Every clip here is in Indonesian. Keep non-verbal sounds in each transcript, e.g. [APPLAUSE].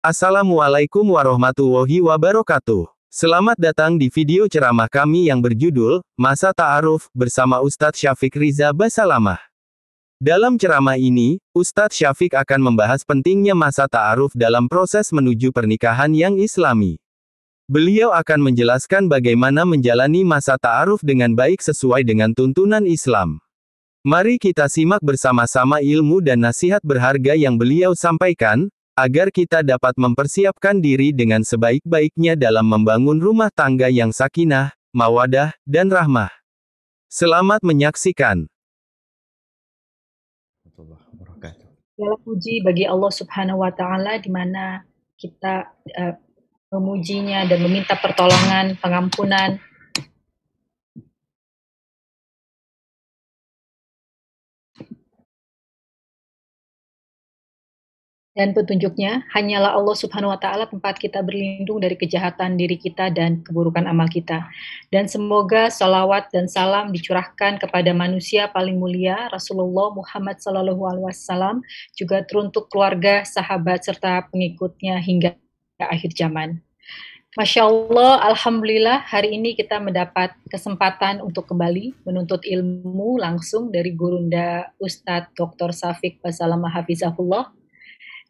Assalamualaikum warahmatullahi wabarakatuh. Selamat datang di video ceramah kami yang berjudul, Masa Ta'aruf, bersama Ustadz Syafiq Riza Basalamah. Dalam ceramah ini, Ustadz Syafiq akan membahas pentingnya masa ta'aruf dalam proses menuju pernikahan yang islami. Beliau akan menjelaskan bagaimana menjalani masa ta'aruf dengan baik sesuai dengan tuntunan Islam. Mari kita simak bersama-sama ilmu dan nasihat berharga yang beliau sampaikan, agar kita dapat mempersiapkan diri dengan sebaik-baiknya dalam membangun rumah tangga yang sakinah, mawadah, dan rahmah. Selamat menyaksikan. Segala puji bagi Allah Subhanahu wa taala di mana kita uh, memujinya dan meminta pertolongan, pengampunan, dan petunjuknya hanyalah Allah Subhanahu wa taala tempat kita berlindung dari kejahatan diri kita dan keburukan amal kita. Dan semoga salawat dan salam dicurahkan kepada manusia paling mulia Rasulullah Muhammad sallallahu alaihi wasallam juga teruntuk keluarga, sahabat serta pengikutnya hingga akhir zaman. Masya Allah, Alhamdulillah hari ini kita mendapat kesempatan untuk kembali menuntut ilmu langsung dari Gurunda Ustadz Dr. Safik Basalamah Hafizahullah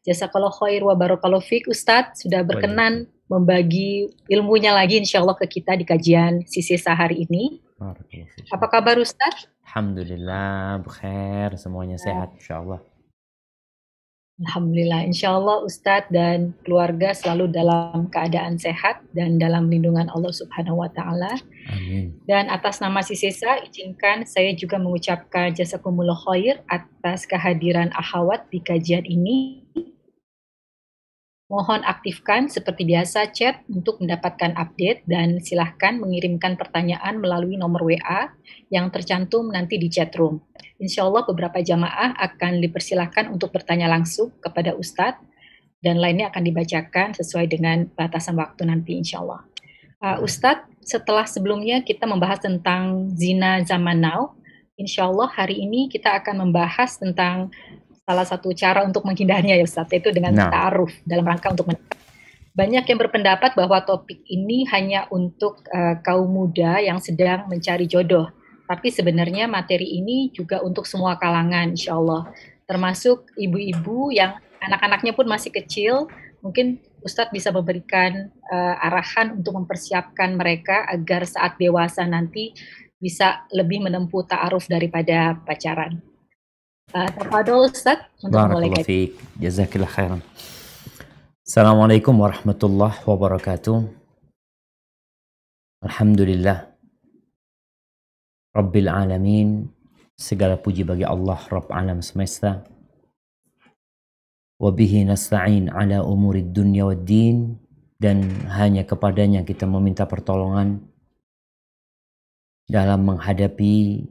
Jasa kalau khair wa barakallahu fiq Ustad sudah berkenan Baik. membagi ilmunya lagi insya Allah ke kita di kajian sisi sahari ini. Apa kabar Ustad? Alhamdulillah, bukhair, semuanya ya. sehat insya Allah. Alhamdulillah, insya Allah Ustad dan keluarga selalu dalam keadaan sehat dan dalam lindungan Allah Subhanahu wa Ta'ala. Dan atas nama Sisesa, izinkan saya juga mengucapkan jasa khair atas kehadiran ahawat di kajian ini Mohon aktifkan seperti biasa chat untuk mendapatkan update dan silahkan mengirimkan pertanyaan melalui nomor WA yang tercantum nanti di chat room. Insya Allah beberapa jamaah akan dipersilahkan untuk bertanya langsung kepada Ustadz dan lainnya akan dibacakan sesuai dengan batasan waktu nanti insya Allah. Uh, Ustadz, setelah sebelumnya kita membahas tentang zina zaman now, insya Allah hari ini kita akan membahas tentang salah satu cara untuk menghindarinya ya Ustaz itu dengan nah. taruh dalam rangka untuk Banyak yang berpendapat bahwa topik ini hanya untuk uh, kaum muda yang sedang mencari jodoh. Tapi sebenarnya materi ini juga untuk semua kalangan insya Allah. Termasuk ibu-ibu yang anak-anaknya pun masih kecil. Mungkin Ustadz bisa memberikan uh, arahan untuk mempersiapkan mereka agar saat dewasa nanti bisa lebih menempuh ta'aruf daripada pacaran. Eh, Tafadol Ustaz untuk mulai Jazakillah khairan. Assalamualaikum warahmatullahi wabarakatuh. Alhamdulillah. Rabbil Alamin. Segala puji bagi Allah Rabb alam semesta. Wabihi nasta'in ala umuri dunia wa din. Dan hanya kepadanya kita meminta pertolongan dalam menghadapi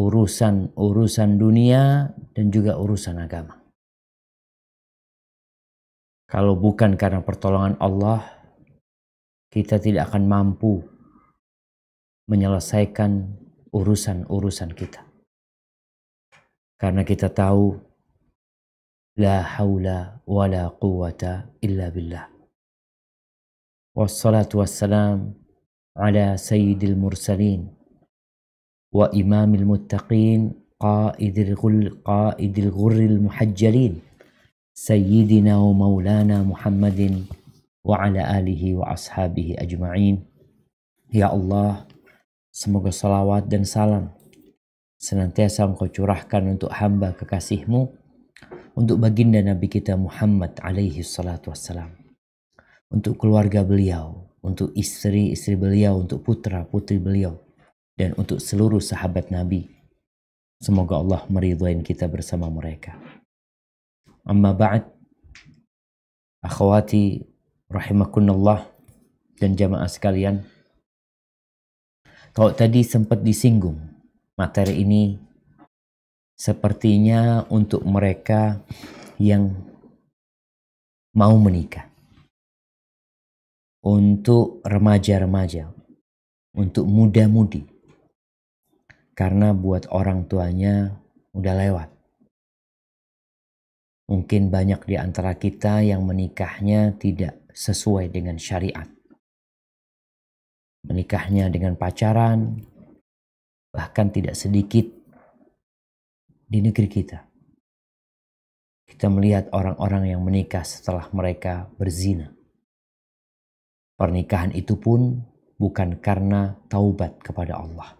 urusan-urusan dunia dan juga urusan agama. Kalau bukan karena pertolongan Allah, kita tidak akan mampu menyelesaikan urusan-urusan kita. Karena kita tahu la haula wala quwata illa billah. Wassalatu wassalam ala sayyidil mursalin وإمام المتقين قائد الغر المحجلين سيدنا ومولانا محمد وعلى آله وأصحابه أجمعين Ya Allah, semoga salawat dan salam senantiasa engkau curahkan untuk hamba kekasihmu, untuk baginda Nabi kita Muhammad alaihi salatu wassalam, untuk keluarga beliau, untuk istri-istri beliau, untuk putra-putri beliau, dan untuk seluruh sahabat Nabi. Semoga Allah meridhoin kita bersama mereka. Amma ba'd. Akhwati rahimakunallah dan jamaah sekalian. Kalau tadi sempat disinggung, materi ini sepertinya untuk mereka yang mau menikah. Untuk remaja-remaja, untuk muda-mudi, karena buat orang tuanya udah lewat. Mungkin banyak di antara kita yang menikahnya tidak sesuai dengan syariat. Menikahnya dengan pacaran, bahkan tidak sedikit di negeri kita. Kita melihat orang-orang yang menikah setelah mereka berzina. Pernikahan itu pun bukan karena taubat kepada Allah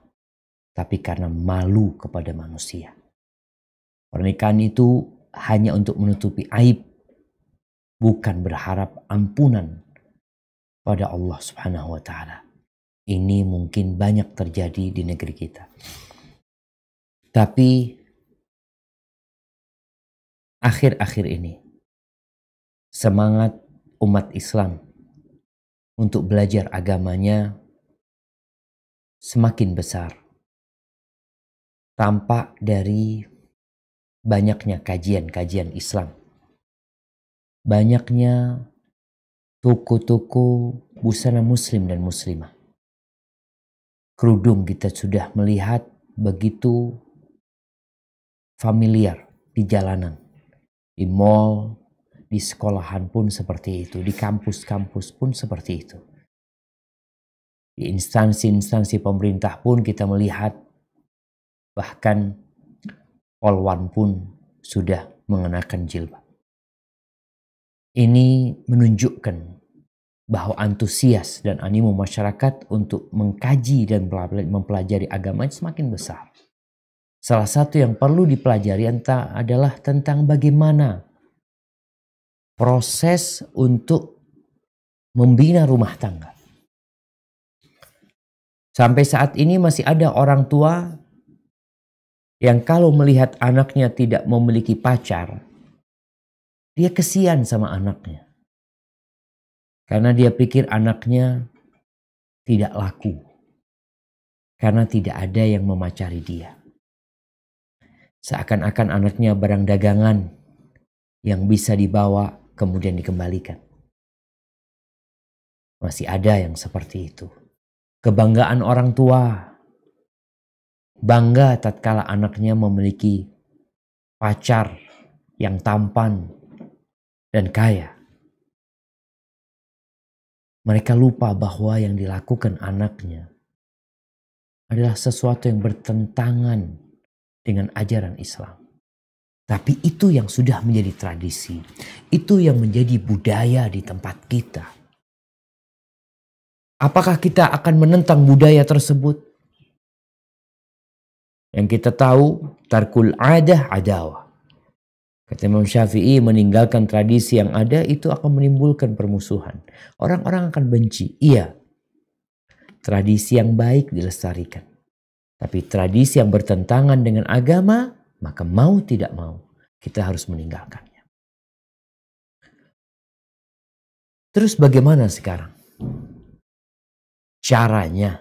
tapi karena malu kepada manusia. Pernikahan itu hanya untuk menutupi aib, bukan berharap ampunan pada Allah Subhanahu wa Ta'ala. Ini mungkin banyak terjadi di negeri kita, tapi akhir-akhir ini semangat umat Islam untuk belajar agamanya semakin besar tampak dari banyaknya kajian-kajian Islam. Banyaknya toko-toko busana muslim dan muslimah. Kerudung kita sudah melihat begitu familiar di jalanan, di mall, di sekolahan pun seperti itu, di kampus-kampus pun seperti itu. Di instansi-instansi pemerintah pun kita melihat bahkan polwan pun sudah mengenakan jilbab. Ini menunjukkan bahwa antusias dan animo masyarakat untuk mengkaji dan mempelajari agama semakin besar. Salah satu yang perlu dipelajari adalah tentang bagaimana proses untuk membina rumah tangga. Sampai saat ini masih ada orang tua yang kalau melihat anaknya tidak memiliki pacar, dia kesian sama anaknya. Karena dia pikir anaknya tidak laku. Karena tidak ada yang memacari dia. Seakan-akan anaknya barang dagangan yang bisa dibawa kemudian dikembalikan. Masih ada yang seperti itu. Kebanggaan orang tua bangga tatkala anaknya memiliki pacar yang tampan dan kaya. Mereka lupa bahwa yang dilakukan anaknya adalah sesuatu yang bertentangan dengan ajaran Islam. Tapi itu yang sudah menjadi tradisi, itu yang menjadi budaya di tempat kita. Apakah kita akan menentang budaya tersebut? Yang kita tahu tarkul adah adawa. Kata Imam Syafi'i meninggalkan tradisi yang ada itu akan menimbulkan permusuhan. Orang-orang akan benci. Iya. Tradisi yang baik dilestarikan. Tapi tradisi yang bertentangan dengan agama maka mau tidak mau kita harus meninggalkannya. Terus bagaimana sekarang? Caranya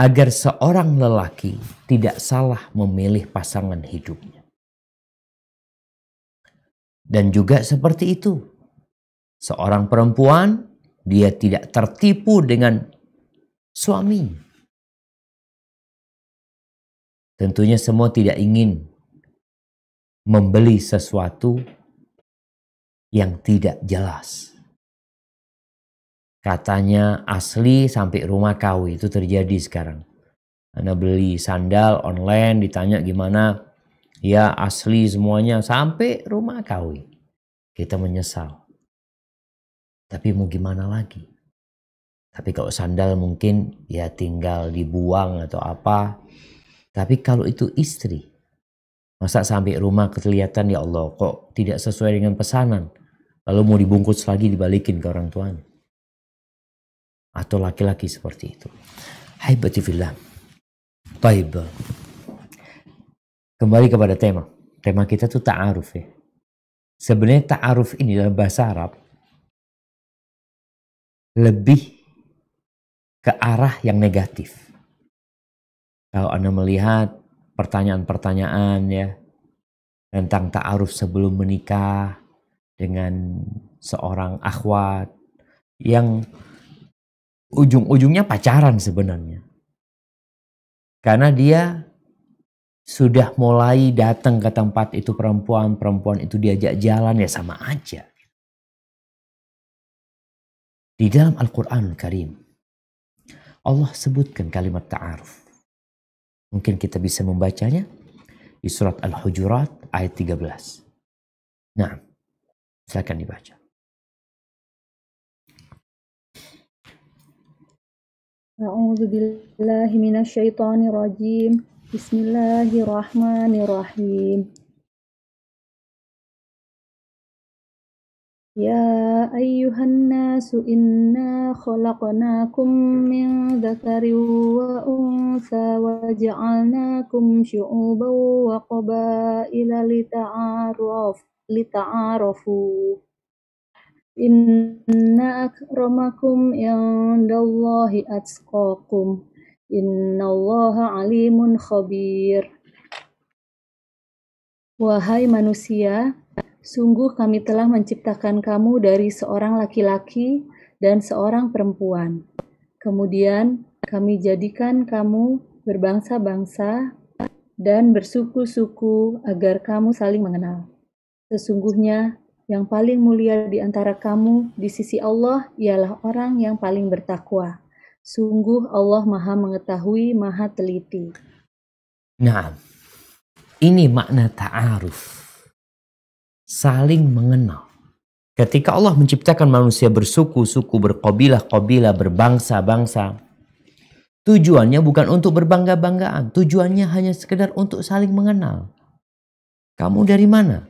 agar seorang lelaki tidak salah memilih pasangan hidupnya. Dan juga seperti itu, seorang perempuan dia tidak tertipu dengan suami. Tentunya semua tidak ingin membeli sesuatu yang tidak jelas katanya asli sampai rumah kau itu terjadi sekarang Anda beli sandal online ditanya gimana ya asli semuanya sampai rumah kau kita menyesal tapi mau gimana lagi tapi kalau sandal mungkin ya tinggal dibuang atau apa tapi kalau itu istri masa sampai rumah kelihatan ya Allah kok tidak sesuai dengan pesanan lalu mau dibungkus lagi dibalikin ke orang tuanya atau laki-laki seperti itu. Hai batifillah. Taib. Kembali kepada tema. Tema kita tuh ta'aruf ya. Sebenarnya ta'aruf ini dalam bahasa Arab lebih ke arah yang negatif. Kalau Anda melihat pertanyaan-pertanyaan ya tentang ta'aruf sebelum menikah dengan seorang akhwat yang ujung-ujungnya pacaran sebenarnya. Karena dia sudah mulai datang ke tempat itu perempuan, perempuan itu diajak jalan ya sama aja. Di dalam al quran Karim, Allah sebutkan kalimat ta'aruf. Mungkin kita bisa membacanya di surat Al-Hujurat ayat 13. Nah, silakan dibaca. A'udzu billahi minasyaitonir rajim. Bismillahirrahmanirrahim. Ya ayyuhan nasu inna khalaqnakum min dzakarin wa unsa wa ja'alnakum syu'uban wa qabaila lita'aruf lita'arufu. Inna akramakum indallahi atqakum. Innallaha alimun khabir. Wahai manusia, sungguh kami telah menciptakan kamu dari seorang laki-laki dan seorang perempuan. Kemudian kami jadikan kamu berbangsa-bangsa dan bersuku-suku agar kamu saling mengenal. Sesungguhnya yang paling mulia di antara kamu di sisi Allah ialah orang yang paling bertakwa. Sungguh Allah Maha mengetahui, Maha teliti. Nah, ini makna ta'aruf. Saling mengenal. Ketika Allah menciptakan manusia bersuku-suku, berkobilah-kobilah, berbangsa-bangsa, tujuannya bukan untuk berbangga-banggaan. Tujuannya hanya sekedar untuk saling mengenal. Kamu dari mana?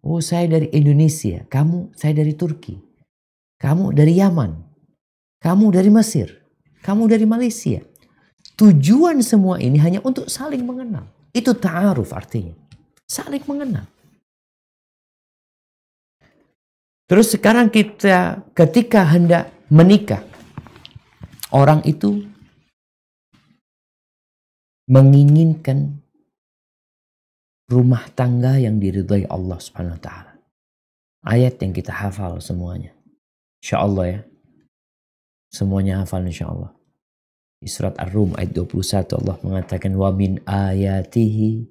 Oh saya dari Indonesia, kamu saya dari Turki, kamu dari Yaman, kamu dari Mesir, kamu dari Malaysia. Tujuan semua ini hanya untuk saling mengenal. Itu ta'aruf artinya. Saling mengenal. Terus sekarang kita ketika hendak menikah, orang itu menginginkan rumah tangga yang diridhai Allah Subhanahu wa taala. Ayat yang kita hafal semuanya. Insya ya. Semuanya hafal insya Di surat Ar-Rum ayat 21 Allah mengatakan wa min ayatihi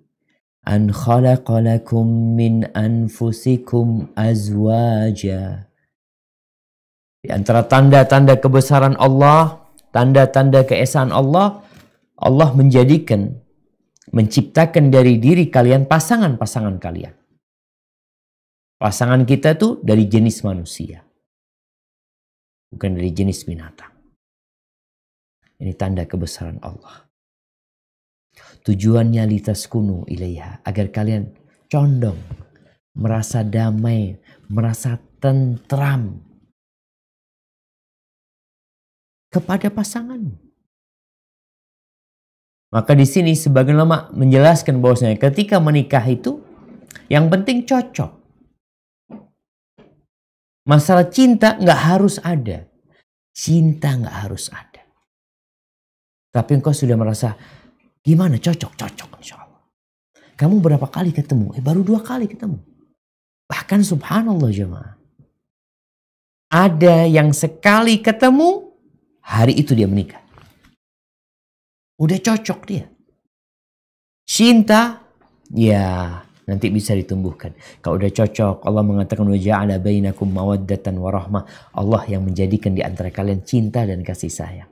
an khalaqalakum min anfusikum azwaja. Di antara tanda-tanda kebesaran Allah, tanda-tanda keesaan Allah, Allah menjadikan menciptakan dari diri kalian pasangan-pasangan kalian. Pasangan kita tuh dari jenis manusia. Bukan dari jenis binatang. Ini tanda kebesaran Allah. Tujuannya litas kuno ilaiha. Agar kalian condong. Merasa damai. Merasa tentram. Kepada pasanganmu. Maka di sini sebagian lama menjelaskan bahwasanya ketika menikah itu yang penting cocok. Masalah cinta nggak harus ada. Cinta nggak harus ada. Tapi engkau sudah merasa gimana cocok cocok insya Allah. Kamu berapa kali ketemu? Eh baru dua kali ketemu. Bahkan subhanallah jemaah. Ada yang sekali ketemu hari itu dia menikah. Udah cocok dia. Cinta, ya nanti bisa ditumbuhkan. Kalau udah cocok, Allah mengatakan wajah waja'ala bainakum mawaddatan warahmah. Allah yang menjadikan di antara kalian cinta dan kasih sayang.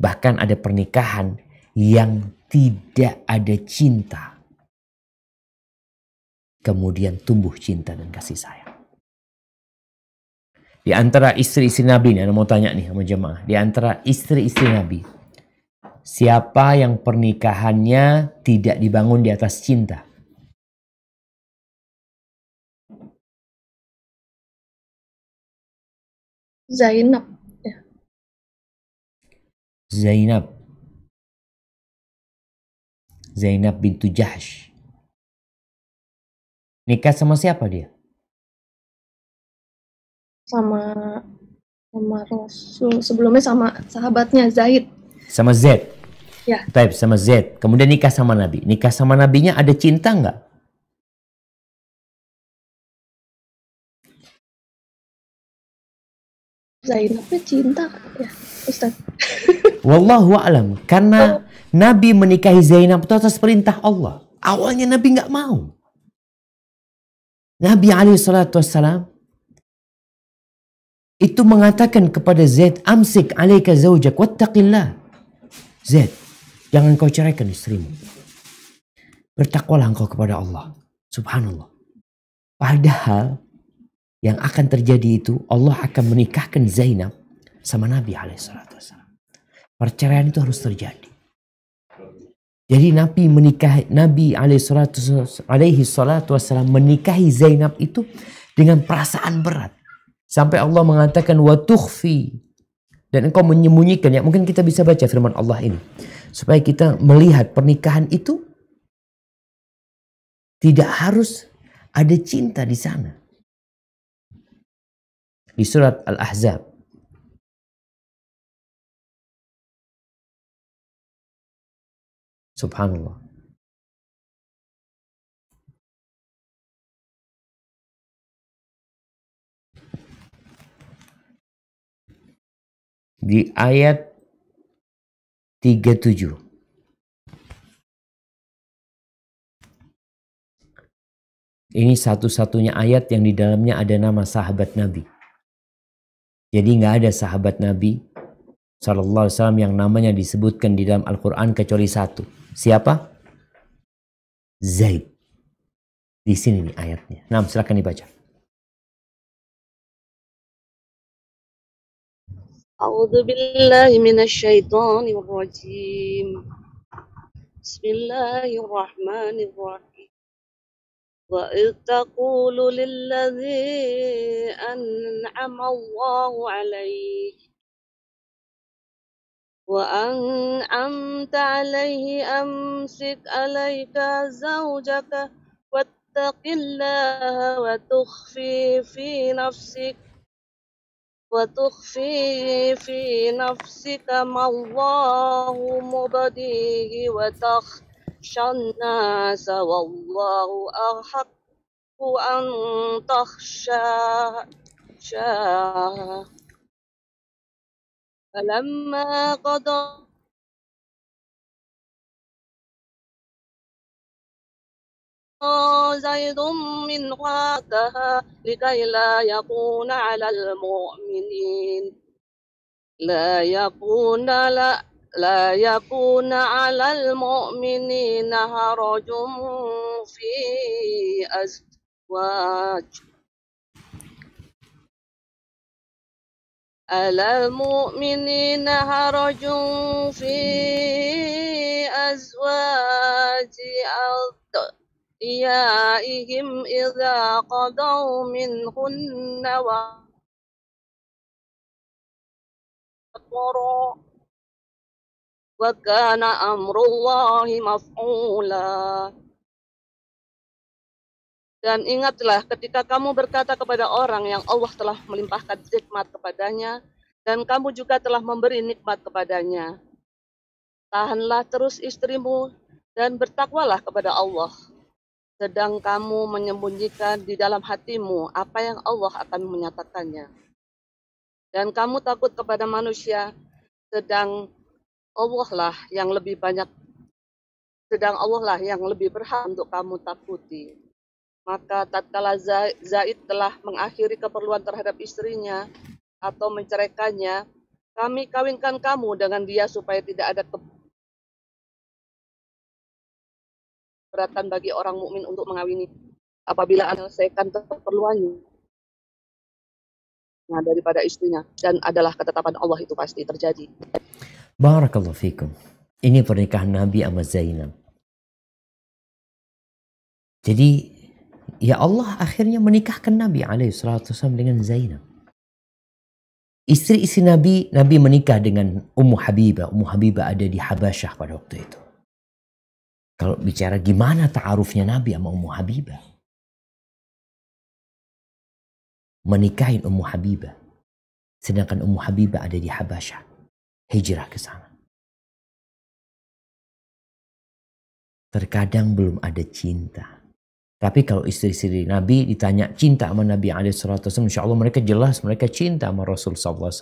Bahkan ada pernikahan yang tidak ada cinta. Kemudian tumbuh cinta dan kasih sayang. Di antara istri-istri Nabi, nih, mau tanya nih sama jemaah. Di antara istri-istri Nabi, siapa yang pernikahannya tidak dibangun di atas cinta. Zainab. Ya. Zainab. Zainab bintu Jahsh. Nikah sama siapa dia? Sama sama Rasul sebelumnya sama sahabatnya Zaid sama Z. Ya. Taib sama Z. Kemudian nikah sama Nabi. Nikah sama Nabinya ada cinta nggak? Zainabnya cinta ya Ustaz. [LAUGHS] Wallahu alam. Karena oh. Nabi menikahi Zainab itu atas perintah Allah. Awalnya Nabi nggak mau. Nabi alaihi salatu wassalam itu mengatakan kepada Zaid, "Amsik alaika zaujak wattaqillah." Z. Jangan kau ceraikan istrimu. Bertakwalah engkau kepada Allah. Subhanallah. Padahal yang akan terjadi itu Allah akan menikahkan Zainab sama Nabi alaihissalam. Perceraian itu harus terjadi. Jadi Nabi menikah Nabi alaihi salatu wasallam menikahi Zainab itu dengan perasaan berat. Sampai Allah mengatakan wa tukhfi dan engkau menyembunyikan ya Mungkin kita bisa baca firman Allah ini. Supaya kita melihat pernikahan itu tidak harus ada cinta di sana. Di surat Al-Ahzab. Subhanallah. di ayat 37. Ini satu-satunya ayat yang di dalamnya ada nama sahabat Nabi. Jadi nggak ada sahabat Nabi Shallallahu Alaihi Wasallam yang namanya disebutkan di dalam Al-Quran kecuali satu. Siapa? Zaid. Di sini nih ayatnya. Nah, silahkan dibaca. أعوذ بالله من الشيطان الرجيم بسم الله الرحمن الرحيم وإذ تقول للذي أنعم الله عليه وأنعمت عليه أمسك عليك زوجك واتق الله وتخفي في نفسك وتخفي في نفسك ما الله مبديه وتخشى الناس والله أحق أن تخشى فلما قضى زيد من غاتها لكي لا يكون على المؤمنين لا يكون لا لا يكون على المؤمنين هرج في أزواج على المؤمنين هرج في أزواج إيائهم إذا قضوا منهن وقروا وكان أمر الله مفعولا Dan ingatlah ketika kamu berkata kepada orang yang Allah telah melimpahkan nikmat kepadanya dan kamu juga telah memberi nikmat kepadanya. Tahanlah terus istrimu dan bertakwalah kepada Allah sedang kamu menyembunyikan di dalam hatimu apa yang Allah akan menyatakannya. Dan kamu takut kepada manusia, sedang Allah lah yang lebih banyak, sedang Allah lah yang lebih berhak untuk kamu takuti. Maka tatkala Zaid telah mengakhiri keperluan terhadap istrinya atau menceraikannya, kami kawinkan kamu dengan dia supaya tidak ada keberatan bagi orang mukmin untuk mengawini apabila menyelesaikan keperluannya nah, daripada istrinya dan adalah ketetapan Allah itu pasti terjadi. Barakallahu fikum. Ini pernikahan Nabi sama Zainab. Jadi ya Allah akhirnya menikahkan Nabi salatu dengan Zainab. Istri-istri Nabi, Nabi menikah dengan Ummu Habibah. Ummu Habibah ada di Habasyah pada waktu itu. Kalau bicara gimana ta'arufnya Nabi sama Ummu Habibah. Menikahin Ummu Habibah. Sedangkan Ummu Habibah ada di Habasyah. Hijrah ke sana. Terkadang belum ada cinta. Tapi kalau istri-istri Nabi ditanya cinta sama Nabi ada surat insya Allah mereka jelas mereka cinta sama Rasul SAW.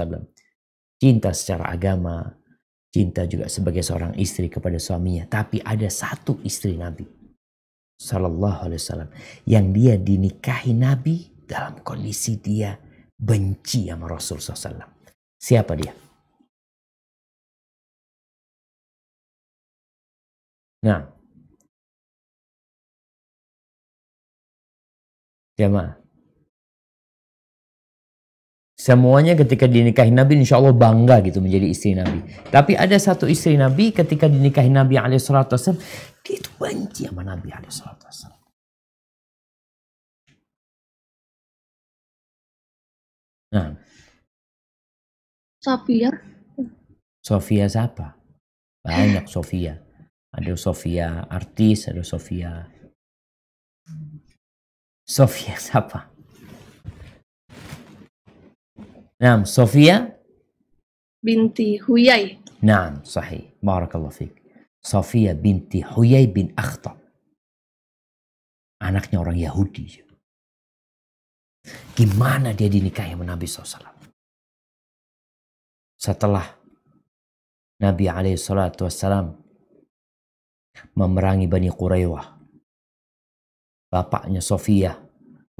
Cinta secara agama, cinta juga sebagai seorang istri kepada suaminya. Tapi ada satu istri Nabi Shallallahu Alaihi Wasallam yang dia dinikahi Nabi dalam kondisi dia benci sama Rasul SAW. Siapa dia? Nah, jemaah Semuanya ketika dinikahi Nabi insya Allah bangga gitu menjadi istri Nabi. Tapi ada satu istri Nabi ketika dinikahi Nabi alaihissalam dia itu benci sama Nabi alaihissalam. Nah. Sofia. Sofia siapa? Banyak Sofia. Ada Sofia artis, ada Sofia. Sofia siapa? نعم صوفيا بنت Huyai. نعم صحيح بارك الله Sofia binti Huyai bin بن anaknya orang Yahudi gimana dia dinikahi sama Nabi SAW setelah Nabi SAW memerangi Bani Quraiwah bapaknya Sofia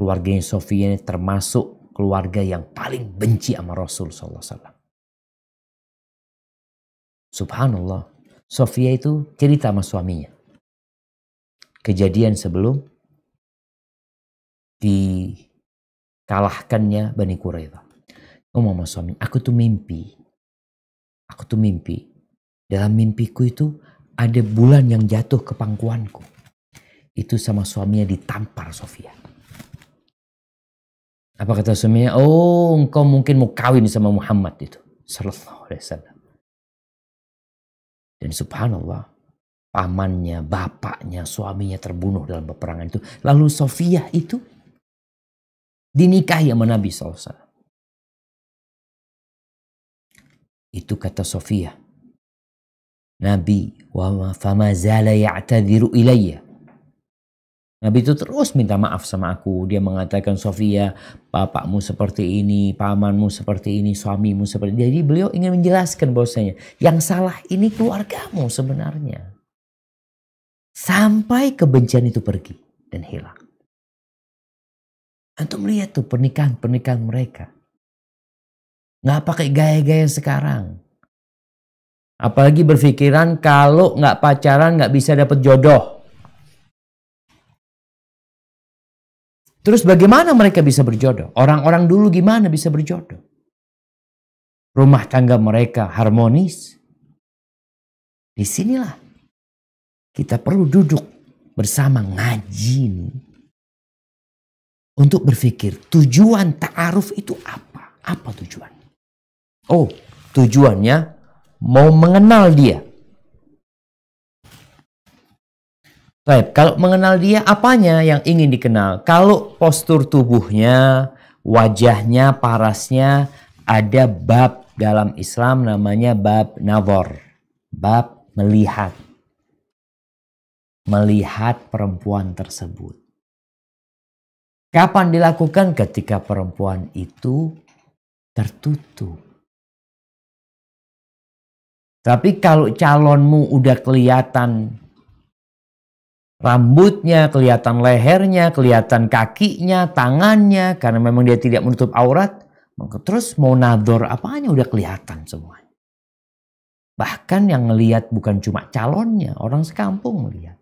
keluarganya Sofia ini termasuk keluarga yang paling benci sama Rasul Sallallahu Alaihi Wasallam. Subhanallah, Sofia itu cerita sama suaminya. Kejadian sebelum dikalahkannya Bani Quraidah. Ngomong sama suami, aku tuh mimpi. Aku tuh mimpi. Dalam mimpiku itu ada bulan yang jatuh ke pangkuanku. Itu sama suaminya ditampar Sofia. Apa kata suaminya? Oh, engkau mungkin mau kawin sama Muhammad itu. Sallallahu alaihi wasallam. Dan subhanallah, pamannya, bapaknya, suaminya terbunuh dalam peperangan itu. Lalu Sofia itu dinikahi sama Nabi SAW. Itu kata Sofia. Nabi wa ma fama zala ya'tadhiru ilayya Nabi itu terus minta maaf sama aku. Dia mengatakan, Sofia, bapakmu seperti ini, pamanmu seperti ini, suamimu seperti ini. Jadi beliau ingin menjelaskan bahwasanya yang salah ini keluargamu sebenarnya. Sampai kebencian itu pergi dan hilang. Antum lihat tuh pernikahan-pernikahan mereka. Nggak pakai gaya-gaya sekarang. Apalagi berpikiran kalau nggak pacaran nggak bisa dapet jodoh. Terus bagaimana mereka bisa berjodoh? Orang-orang dulu gimana bisa berjodoh? Rumah tangga mereka harmonis. Di sinilah kita perlu duduk bersama ngaji ini. Untuk berpikir tujuan ta'aruf itu apa? Apa tujuan? Oh tujuannya mau mengenal dia. Baik, kalau mengenal dia apanya yang ingin dikenal? Kalau postur tubuhnya, wajahnya, parasnya ada bab dalam Islam namanya bab nawar. Bab melihat. Melihat perempuan tersebut. Kapan dilakukan? Ketika perempuan itu tertutup. Tapi kalau calonmu udah kelihatan rambutnya, kelihatan lehernya, kelihatan kakinya, tangannya, karena memang dia tidak menutup aurat, maka terus mau nador apanya udah kelihatan semua. Bahkan yang ngeliat bukan cuma calonnya, orang sekampung melihat.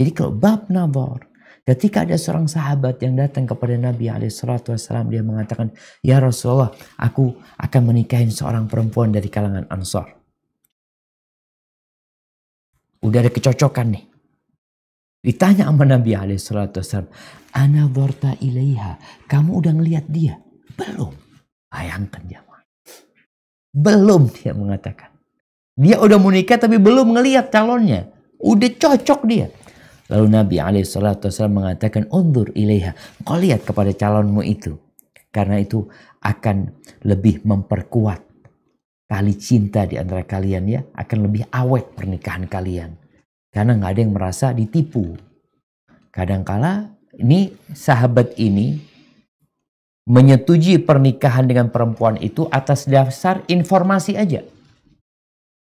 Jadi kalau bab nador, ketika ada seorang sahabat yang datang kepada Nabi saw dia mengatakan, Ya Rasulullah, aku akan menikahin seorang perempuan dari kalangan Ansor. Udah ada kecocokan nih. Ditanya sama Nabi Ali Alaihissalam, Ana dorta ilaiha. Kamu udah ngelihat dia? Belum. Bayangkan jamaah. Belum dia mengatakan. Dia udah mau nikah tapi belum ngelihat calonnya. Udah cocok dia. Lalu Nabi Ali Alaihissalam mengatakan, Undur ilaiha. Kau lihat kepada calonmu itu. Karena itu akan lebih memperkuat tali cinta di antara kalian ya. Akan lebih awet pernikahan kalian. Karena nggak ada yang merasa ditipu. Kadangkala ini sahabat ini menyetujui pernikahan dengan perempuan itu atas dasar informasi aja.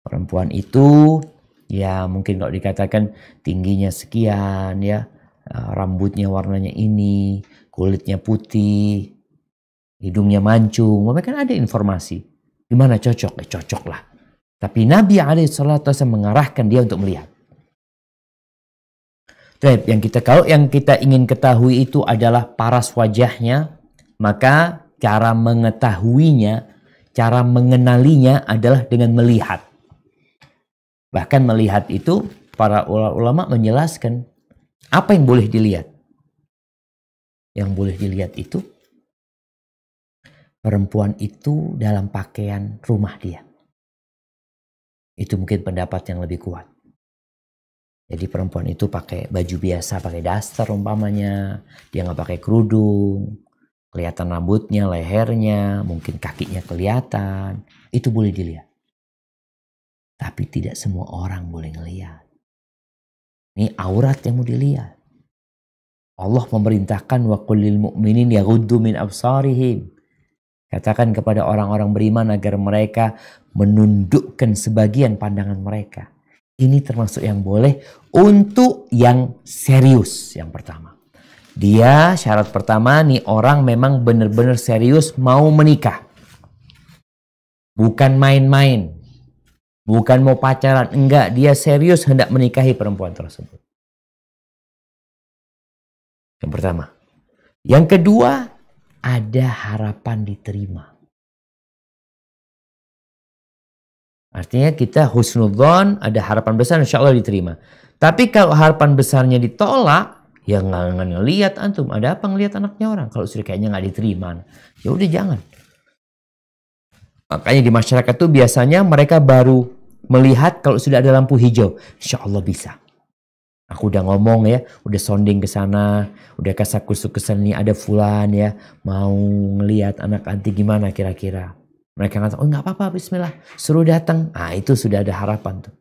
Perempuan itu ya mungkin kalau dikatakan tingginya sekian ya, eh, rambutnya warnanya ini, kulitnya putih, hidungnya mancung. Mereka kan ada informasi. Gimana cocok? Eh, ya, cocok lah. Tapi Nabi alaihissalam mengarahkan dia untuk melihat. Baik, yang kita kalau yang kita ingin ketahui itu adalah paras wajahnya, maka cara mengetahuinya, cara mengenalinya adalah dengan melihat. Bahkan melihat itu para ulama menjelaskan apa yang boleh dilihat. Yang boleh dilihat itu perempuan itu dalam pakaian rumah dia. Itu mungkin pendapat yang lebih kuat. Jadi perempuan itu pakai baju biasa, pakai daster umpamanya, dia nggak pakai kerudung, kelihatan rambutnya, lehernya, mungkin kakinya kelihatan, itu boleh dilihat. Tapi tidak semua orang boleh ngelihat. Ini aurat yang mau dilihat. Allah memerintahkan wa qulil mu'minin yaghuddu min absarihim. Katakan kepada orang-orang beriman agar mereka menundukkan sebagian pandangan mereka. Ini termasuk yang boleh untuk yang serius yang pertama. Dia syarat pertama nih orang memang benar-benar serius mau menikah. Bukan main-main. Bukan mau pacaran, enggak, dia serius hendak menikahi perempuan tersebut. Yang pertama. Yang kedua, ada harapan diterima. Artinya kita husnudzon, ada harapan besar insya Allah diterima. Tapi kalau harapan besarnya ditolak, ya nggak ngelihat antum. Ada apa ngelihat anaknya orang? Kalau sudah kayaknya nggak diterima, ya udah jangan. Makanya di masyarakat tuh biasanya mereka baru melihat kalau sudah ada lampu hijau, insya Allah bisa. Aku udah ngomong ya, udah sounding ke sana, udah kasak kusuk ke sini ada fulan ya, mau ngelihat anak anti gimana kira-kira. Mereka kata, oh nggak apa-apa, bismillah. Suruh datang. Nah, itu sudah ada harapan tuh.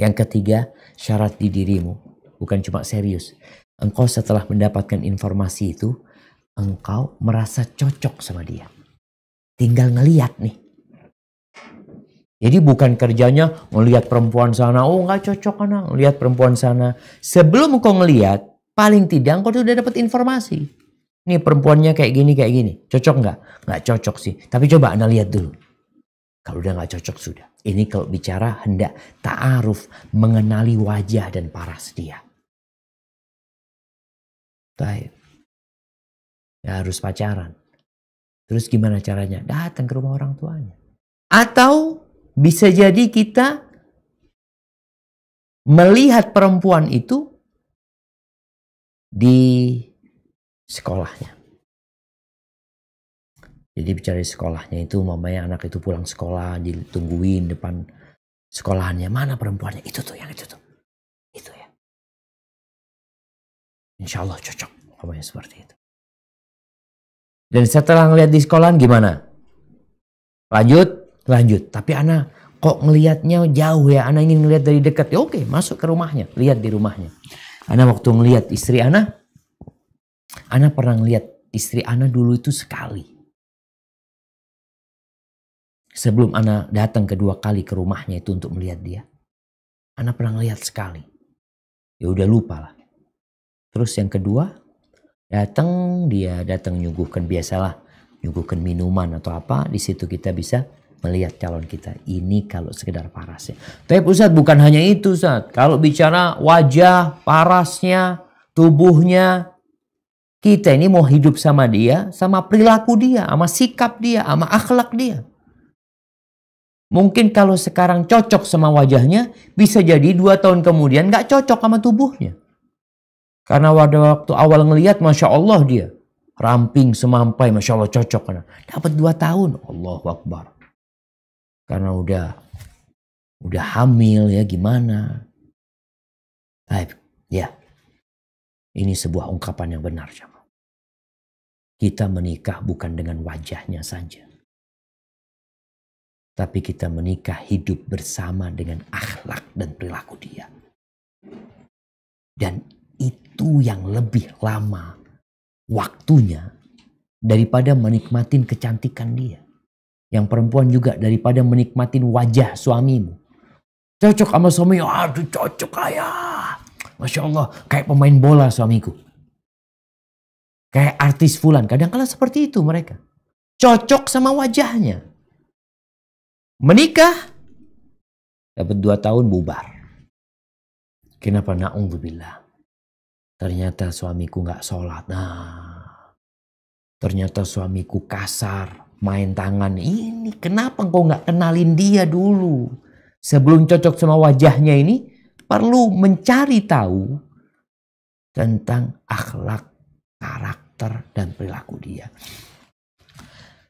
Yang ketiga, syarat di dirimu. Bukan cuma serius. Engkau setelah mendapatkan informasi itu, engkau merasa cocok sama dia. Tinggal ngeliat nih. Jadi bukan kerjanya ngelihat perempuan sana, oh nggak cocok kan, ngelihat perempuan sana. Sebelum engkau ngeliat, paling tidak engkau sudah dapat informasi. Ini perempuannya kayak gini, kayak gini. Cocok nggak? Nggak cocok sih. Tapi coba Anda lihat dulu. Kalau udah nggak cocok, sudah. Ini kalau bicara hendak ta'aruf, mengenali wajah dan paras dia. Baik. Ya, harus pacaran. Terus gimana caranya? Datang ke rumah orang tuanya. Atau bisa jadi kita melihat perempuan itu di sekolahnya. Jadi bicara sekolahnya itu mamanya anak itu pulang sekolah ditungguin depan sekolahannya mana perempuannya itu tuh yang itu tuh itu ya. Insya Allah cocok mamanya seperti itu. Dan setelah ngeliat di sekolah gimana? Lanjut, lanjut. Tapi anak kok ngelihatnya jauh ya? Anak ingin ngelihat dari dekat. Ya oke, masuk ke rumahnya, lihat di rumahnya. Anak waktu ngelihat istri anak Ana pernah lihat istri Ana dulu itu sekali. Sebelum Ana datang kedua kali ke rumahnya itu untuk melihat dia. Ana pernah lihat sekali. Ya udah lupa lah. Terus yang kedua, datang dia datang nyuguhkan biasalah nyuguhkan minuman atau apa di situ kita bisa melihat calon kita ini kalau sekedar parasnya. Tapi pusat bukan hanya itu saat. Kalau bicara wajah, parasnya, tubuhnya, kita ini mau hidup sama dia, sama perilaku dia, sama sikap dia, sama akhlak dia. Mungkin kalau sekarang cocok sama wajahnya, bisa jadi dua tahun kemudian gak cocok sama tubuhnya. Karena pada waktu awal ngeliat, Masya Allah dia. Ramping, semampai, Masya Allah cocok. Karena Dapat dua tahun, Allah Akbar. Karena udah udah hamil ya gimana. Baik, ya. Ini sebuah ungkapan yang benar, kita menikah bukan dengan wajahnya saja. Tapi kita menikah hidup bersama dengan akhlak dan perilaku dia. Dan itu yang lebih lama waktunya daripada menikmatin kecantikan dia. Yang perempuan juga daripada menikmatin wajah suamimu. Cocok sama suami, aduh cocok ayah. Masya Allah, kayak pemain bola suamiku. Kayak artis fulan, kadang kadangkala seperti itu mereka. Cocok sama wajahnya. Menikah, dapat dua tahun bubar. Kenapa na'udzubillah? Ternyata suamiku gak sholat. Nah, ternyata suamiku kasar, main tangan. Ini kenapa kau gak kenalin dia dulu? Sebelum cocok sama wajahnya ini, perlu mencari tahu tentang akhlak karakter dan perilaku dia.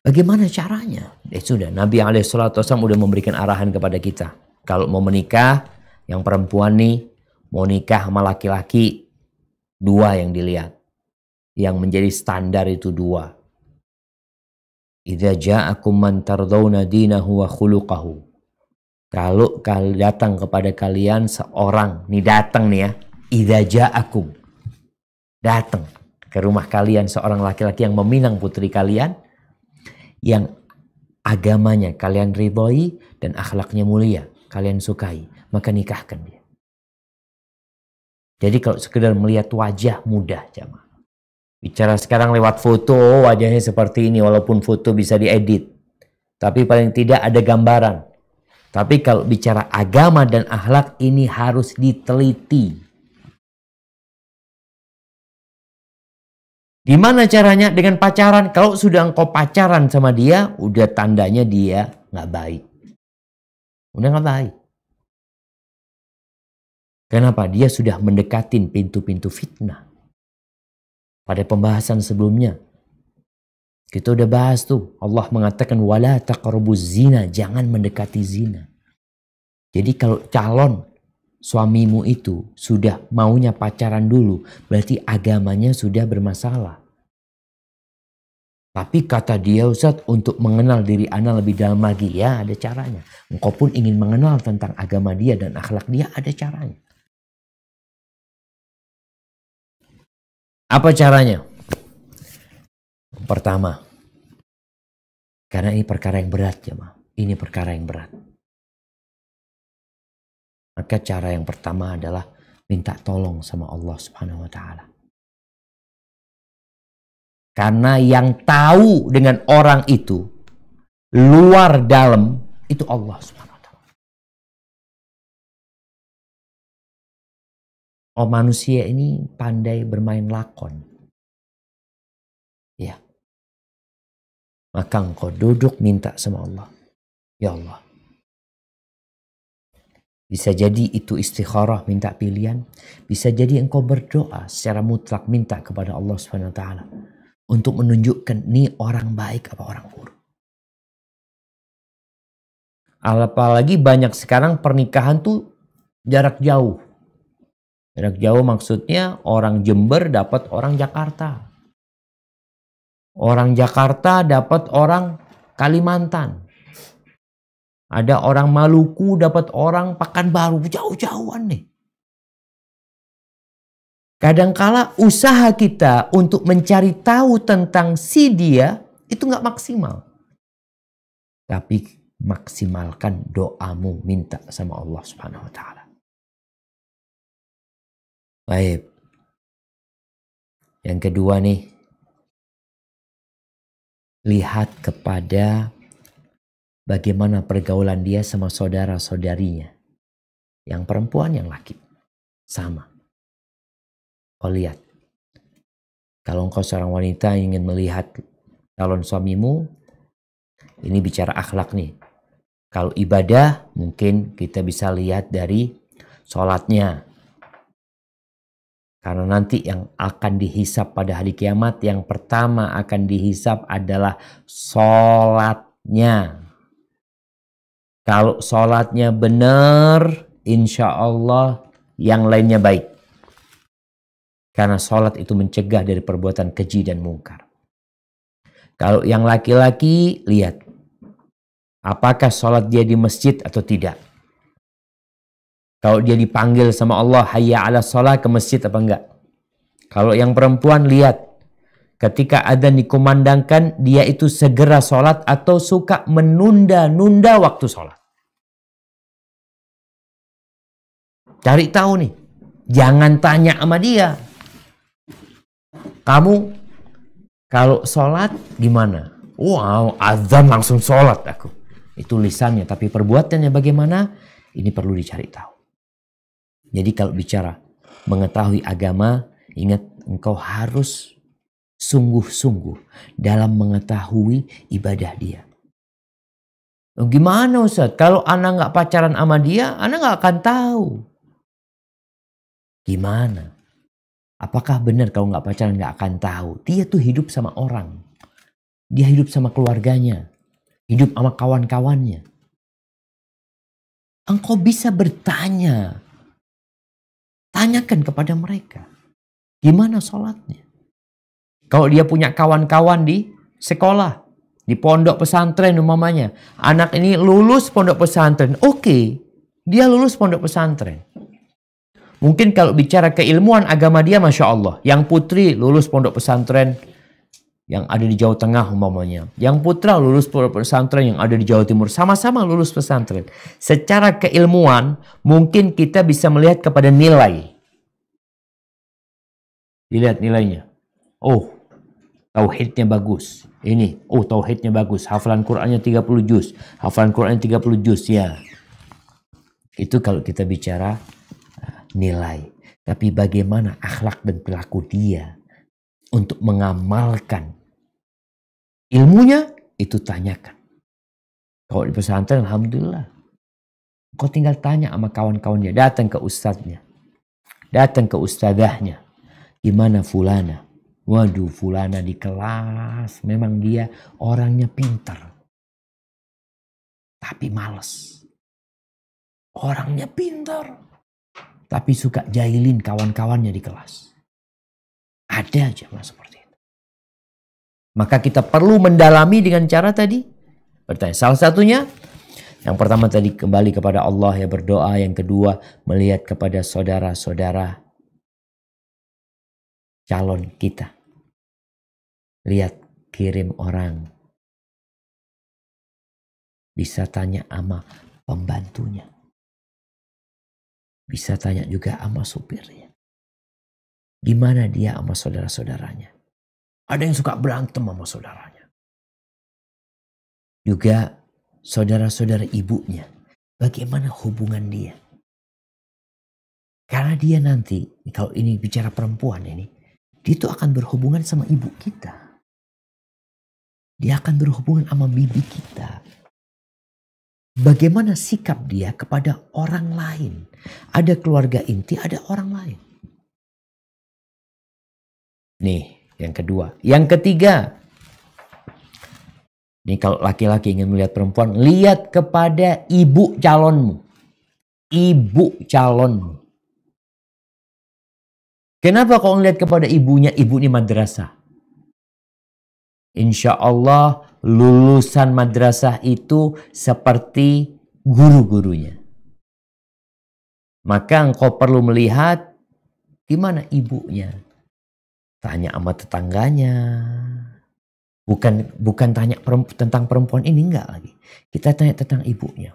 Bagaimana caranya? Ya sudah, Nabi SAW sudah memberikan arahan kepada kita. Kalau mau menikah, yang perempuan nih, mau nikah sama laki-laki, dua yang dilihat. Yang menjadi standar itu dua. Idza ja'akum man tardawna dinahu wa khuluqahu. Kalau datang kepada kalian seorang, nih datang nih ya, idza ja'akum. Datang ke rumah kalian seorang laki-laki yang meminang putri kalian yang agamanya kalian ridhoi dan akhlaknya mulia kalian sukai maka nikahkan dia jadi kalau sekedar melihat wajah mudah jamaah bicara sekarang lewat foto oh, wajahnya seperti ini walaupun foto bisa diedit tapi paling tidak ada gambaran tapi kalau bicara agama dan akhlak ini harus diteliti Gimana caranya? Dengan pacaran. Kalau sudah engkau pacaran sama dia, udah tandanya dia nggak baik. Udah nggak baik. Kenapa? Dia sudah mendekatin pintu-pintu fitnah. Pada pembahasan sebelumnya, kita udah bahas tuh. Allah mengatakan, wala zina. Jangan mendekati zina. Jadi kalau calon suamimu itu sudah maunya pacaran dulu, berarti agamanya sudah bermasalah. Tapi kata dia Ustaz untuk mengenal diri anak lebih dalam lagi ya ada caranya. Engkau pun ingin mengenal tentang agama dia dan akhlak dia ada caranya. Apa caranya? Pertama, karena ini perkara yang berat ya Ma. Ini perkara yang berat. Maka cara yang pertama adalah minta tolong sama Allah Subhanahu wa taala. Karena yang tahu dengan orang itu luar dalam itu Allah Subhanahu wa taala. Oh manusia ini pandai bermain lakon. Ya. Maka engkau duduk minta sama Allah. Ya Allah, bisa jadi itu istikharah minta pilihan. Bisa jadi engkau berdoa secara mutlak minta kepada Allah Subhanahu wa taala untuk menunjukkan nih orang baik apa orang buruk. Apalagi banyak sekarang pernikahan tuh jarak jauh. Jarak jauh maksudnya orang Jember dapat orang Jakarta. Orang Jakarta dapat orang Kalimantan. Ada orang Maluku dapat orang baru jauh-jauhan nih. Kadangkala usaha kita untuk mencari tahu tentang si dia itu nggak maksimal. Tapi maksimalkan doamu minta sama Allah Subhanahu wa taala. Baik. Yang kedua nih, lihat kepada bagaimana pergaulan dia sama saudara-saudarinya. Yang perempuan, yang laki. Sama. Kau lihat. Kalau engkau seorang wanita ingin melihat calon suamimu, ini bicara akhlak nih. Kalau ibadah, mungkin kita bisa lihat dari sholatnya. Karena nanti yang akan dihisap pada hari kiamat, yang pertama akan dihisap adalah sholatnya kalau sholatnya benar, insya Allah yang lainnya baik. Karena sholat itu mencegah dari perbuatan keji dan mungkar. Kalau yang laki-laki, lihat. Apakah sholat dia di masjid atau tidak. Kalau dia dipanggil sama Allah, hayya ala sholat ke masjid apa enggak. Kalau yang perempuan, lihat. Ketika adzan dikumandangkan, dia itu segera sholat atau suka menunda-nunda waktu sholat. Cari tahu nih. Jangan tanya sama dia. Kamu kalau sholat gimana? Wow, azan langsung sholat aku. Itu lisannya, tapi perbuatannya bagaimana? Ini perlu dicari tahu. Jadi kalau bicara mengetahui agama, ingat engkau harus sungguh-sungguh dalam mengetahui ibadah dia. Oh, gimana Ustaz? Kalau anak nggak pacaran sama dia, anak nggak akan tahu. Gimana? Apakah benar kalau nggak pacaran nggak akan tahu? Dia tuh hidup sama orang. Dia hidup sama keluarganya. Hidup sama kawan-kawannya. Engkau bisa bertanya. Tanyakan kepada mereka. Gimana sholatnya? Kalau dia punya kawan-kawan di sekolah, di pondok pesantren umamanya, Anak ini lulus pondok pesantren. Oke, okay, dia lulus pondok pesantren. Mungkin kalau bicara keilmuan agama dia Masya Allah. Yang putri lulus pondok pesantren yang ada di Jawa Tengah umpamanya. Yang putra lulus pondok pesantren yang ada di Jawa Timur. Sama-sama lulus pesantren. Secara keilmuan mungkin kita bisa melihat kepada nilai. Dilihat nilainya. Oh, Tauhidnya bagus. Ini, oh tauhidnya bagus. Hafalan Qur'annya 30 juz. Hafalan Qur'annya 30 juz ya. Itu kalau kita bicara eh, nilai. Tapi bagaimana akhlak dan perilaku dia untuk mengamalkan ilmunya itu tanyakan. Kalau di pesantren alhamdulillah. Kau tinggal tanya sama kawan-kawannya, datang ke ustadznya. Datang ke ustadzahnya. Gimana fulana? Waduh, Fulana di kelas memang dia orangnya pinter, tapi males. Orangnya pinter, tapi suka jahilin kawan-kawannya di kelas. Ada aja mas seperti itu. Maka kita perlu mendalami dengan cara tadi bertanya. Salah satunya yang pertama tadi kembali kepada Allah ya berdoa, yang kedua melihat kepada saudara-saudara calon kita Lihat, kirim orang. Bisa tanya sama pembantunya. Bisa tanya juga sama supirnya. Gimana dia sama saudara-saudaranya. Ada yang suka berantem sama saudaranya. Juga saudara-saudara ibunya. Bagaimana hubungan dia? Karena dia nanti, kalau ini bicara perempuan ini, dia itu akan berhubungan sama ibu kita. Dia akan berhubungan sama bibi kita. Bagaimana sikap dia kepada orang lain? Ada keluarga inti, ada orang lain. Nih, yang kedua. Yang ketiga. Ini kalau laki-laki ingin melihat perempuan, lihat kepada ibu calonmu. Ibu calonmu. Kenapa kau melihat kepada ibunya, ibu ini madrasah? Insya Allah lulusan madrasah itu seperti guru-gurunya. Maka engkau perlu melihat gimana ibunya. Tanya sama tetangganya. Bukan bukan tanya perempu, tentang perempuan ini enggak lagi. Kita tanya tentang ibunya.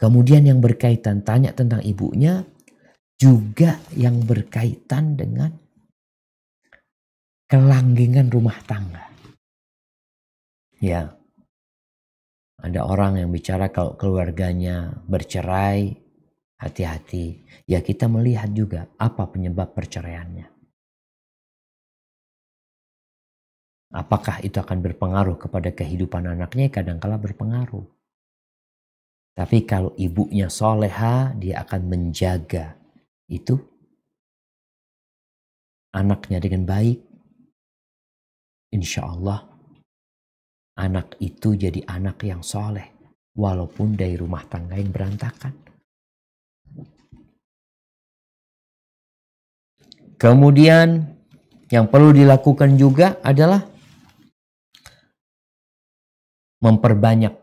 Kemudian yang berkaitan tanya tentang ibunya juga yang berkaitan dengan kelanggengan rumah tangga. Ya, ada orang yang bicara kalau keluarganya bercerai, hati-hati. Ya kita melihat juga apa penyebab perceraiannya. Apakah itu akan berpengaruh kepada kehidupan anaknya? Kadangkala berpengaruh. Tapi kalau ibunya soleha, dia akan menjaga itu anaknya dengan baik. Insya Allah anak itu jadi anak yang soleh walaupun dari rumah tangga yang berantakan. Kemudian yang perlu dilakukan juga adalah memperbanyak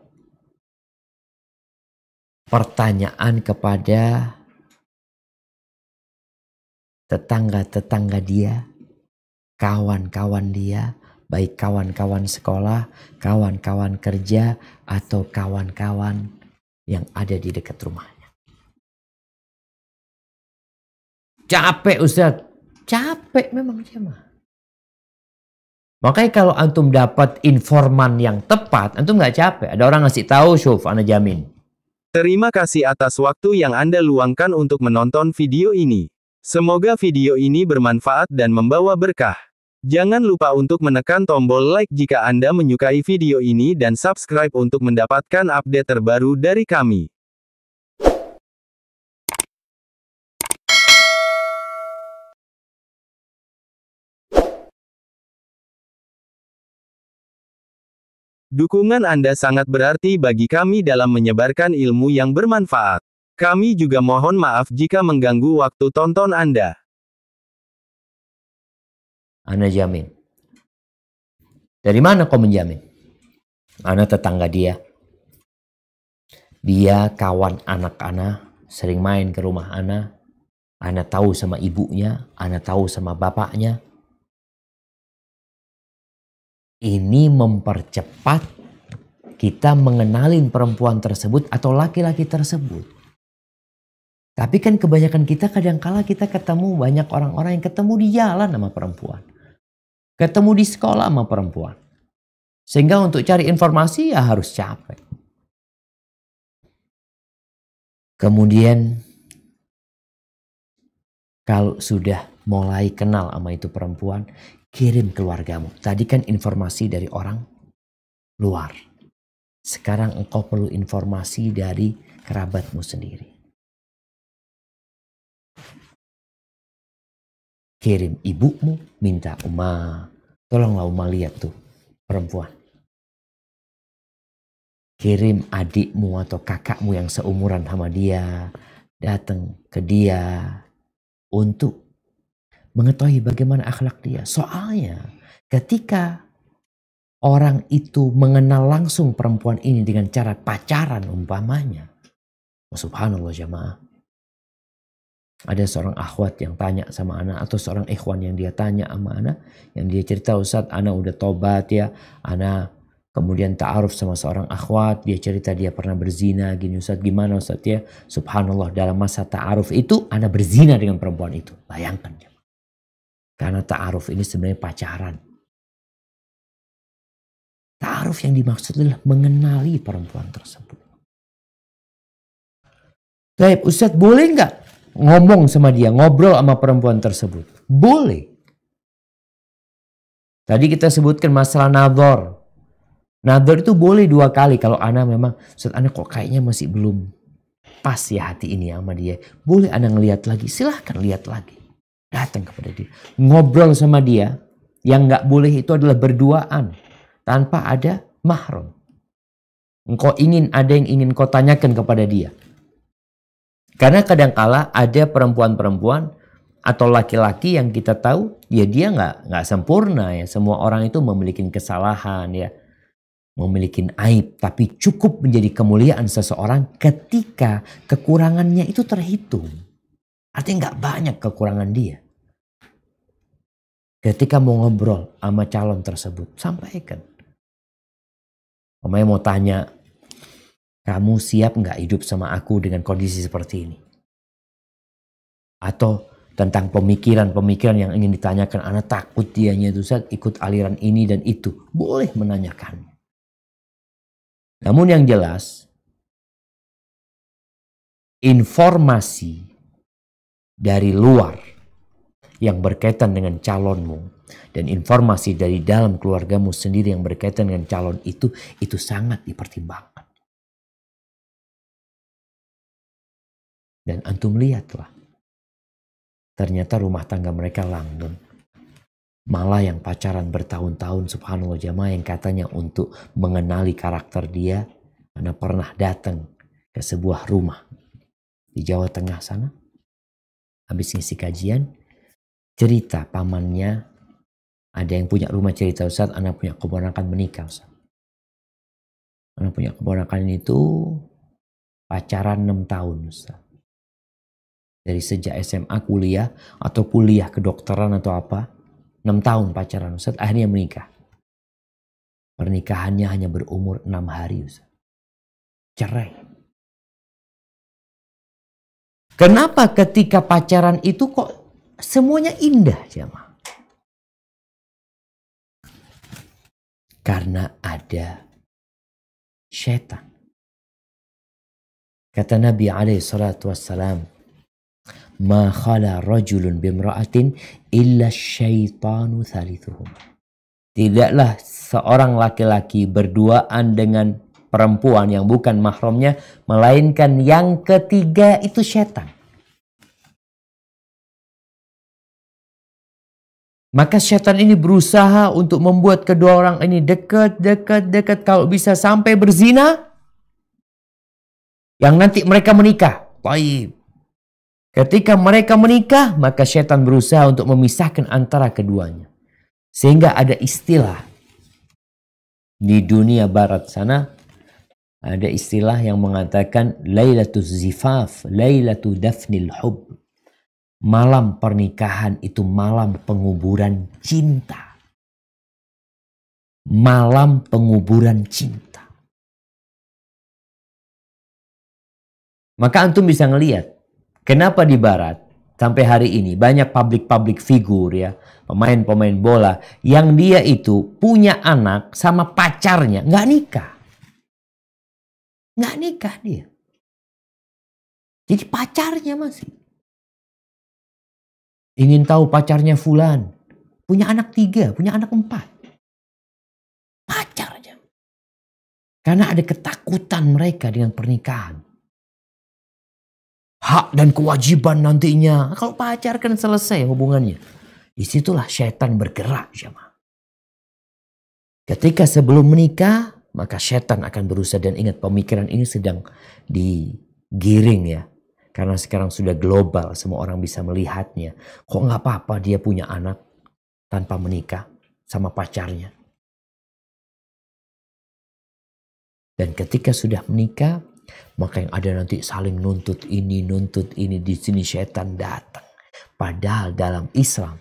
pertanyaan kepada tetangga-tetangga dia, kawan-kawan dia, baik kawan-kawan sekolah, kawan-kawan kerja, atau kawan-kawan yang ada di dekat rumahnya. Capek Ustaz. Capek memang siapa? Makanya kalau antum dapat informan yang tepat, antum nggak capek. Ada orang ngasih tahu, syuf, anda jamin. Terima kasih atas waktu yang Anda luangkan untuk menonton video ini. Semoga video ini bermanfaat dan membawa berkah. Jangan lupa untuk menekan tombol like jika Anda menyukai video ini dan subscribe untuk mendapatkan update terbaru dari kami. Dukungan Anda sangat berarti bagi kami dalam menyebarkan ilmu yang bermanfaat. Kami juga mohon maaf jika mengganggu waktu tonton Anda. Ana jamin. Dari mana kau menjamin? Ana tetangga dia. Dia kawan anak Ana, sering main ke rumah Ana. Ana tahu sama ibunya, Ana tahu sama bapaknya. Ini mempercepat kita mengenalin perempuan tersebut atau laki-laki tersebut. Tapi kan kebanyakan kita kadangkala kita ketemu banyak orang-orang yang ketemu di jalan sama perempuan. Ketemu di sekolah sama perempuan. Sehingga untuk cari informasi ya harus capek. Kemudian kalau sudah mulai kenal sama itu perempuan, kirim keluargamu. Tadi kan informasi dari orang luar. Sekarang engkau perlu informasi dari kerabatmu sendiri. kirim ibumu minta Uma. Tolonglah Uma lihat tuh perempuan. Kirim adikmu atau kakakmu yang seumuran sama dia datang ke dia untuk mengetahui bagaimana akhlak dia. Soalnya ketika orang itu mengenal langsung perempuan ini dengan cara pacaran umpamanya. Oh, subhanallah jamaah ada seorang akhwat yang tanya sama anak atau seorang ikhwan yang dia tanya sama anak yang dia cerita Ustaz anak udah tobat ya anak kemudian ta'aruf sama seorang akhwat dia cerita dia pernah berzina gini Ustaz gimana Ustaz ya subhanallah dalam masa ta'aruf itu anak berzina dengan perempuan itu bayangkan ya karena ta'aruf ini sebenarnya pacaran ta'aruf yang dimaksud adalah mengenali perempuan tersebut Baik, Ustaz boleh nggak ngomong sama dia, ngobrol sama perempuan tersebut. Boleh. Tadi kita sebutkan masalah nador. Nador itu boleh dua kali kalau Ana memang, saat Ana kok kayaknya masih belum pas ya hati ini sama dia. Boleh Ana ngelihat lagi, silahkan lihat lagi. Datang kepada dia. Ngobrol sama dia, yang gak boleh itu adalah berduaan. Tanpa ada mahrum. Engkau ingin ada yang ingin kau tanyakan kepada dia. Karena kadangkala ada perempuan-perempuan atau laki-laki yang kita tahu ya dia nggak nggak sempurna ya semua orang itu memiliki kesalahan ya memiliki aib tapi cukup menjadi kemuliaan seseorang ketika kekurangannya itu terhitung artinya nggak banyak kekurangan dia ketika mau ngobrol sama calon tersebut sampaikan Omanya mau tanya kamu siap nggak hidup sama aku dengan kondisi seperti ini? Atau tentang pemikiran-pemikiran yang ingin ditanyakan. Anak takut dianya itu saat ikut aliran ini dan itu. Boleh menanyakan. Namun yang jelas, informasi dari luar yang berkaitan dengan calonmu dan informasi dari dalam keluargamu sendiri yang berkaitan dengan calon itu, itu sangat dipertimbangkan. Dan antum lihatlah. Ternyata rumah tangga mereka langgeng. Malah yang pacaran bertahun-tahun subhanallah jamaah yang katanya untuk mengenali karakter dia. Karena pernah datang ke sebuah rumah di Jawa Tengah sana. Habis ngisi kajian, cerita pamannya ada yang punya rumah cerita Ustaz, anak punya keponakan menikah Ustaz. Anak punya keponakan itu pacaran 6 tahun Ustaz dari sejak SMA kuliah atau kuliah kedokteran atau apa 6 tahun pacaran Ustaz akhirnya menikah pernikahannya hanya berumur 6 hari Ustaz cerai kenapa ketika pacaran itu kok semuanya indah siapa? karena ada setan kata Nabi alaihi salatu ma khala rajulun bimra'atin illa syaitanu thalithuhum. Tidaklah seorang laki-laki berduaan dengan perempuan yang bukan mahramnya melainkan yang ketiga itu setan. Maka setan ini berusaha untuk membuat kedua orang ini dekat, dekat, dekat. Kalau bisa sampai berzina. Yang nanti mereka menikah. Baik. Ketika mereka menikah, maka setan berusaha untuk memisahkan antara keduanya. Sehingga ada istilah di dunia barat sana ada istilah yang mengatakan Lailatul Zifaf, Lailatul Dafnil Hub. Malam pernikahan itu malam penguburan cinta. Malam penguburan cinta. Maka antum bisa ngelihat Kenapa di barat sampai hari ini banyak publik-publik figur ya, pemain-pemain bola yang dia itu punya anak sama pacarnya nggak nikah. Nggak nikah dia. Jadi pacarnya masih. Ingin tahu pacarnya Fulan. Punya anak tiga, punya anak empat. Pacar aja. Karena ada ketakutan mereka dengan pernikahan hak dan kewajiban nantinya. Kalau pacar kan selesai hubungannya. Disitulah setan bergerak jemaah. Ketika sebelum menikah, maka setan akan berusaha dan ingat pemikiran ini sedang digiring ya. Karena sekarang sudah global, semua orang bisa melihatnya. Kok nggak apa-apa dia punya anak tanpa menikah sama pacarnya. Dan ketika sudah menikah, maka yang ada nanti saling nuntut ini, nuntut ini. Di sini setan datang. Padahal dalam Islam,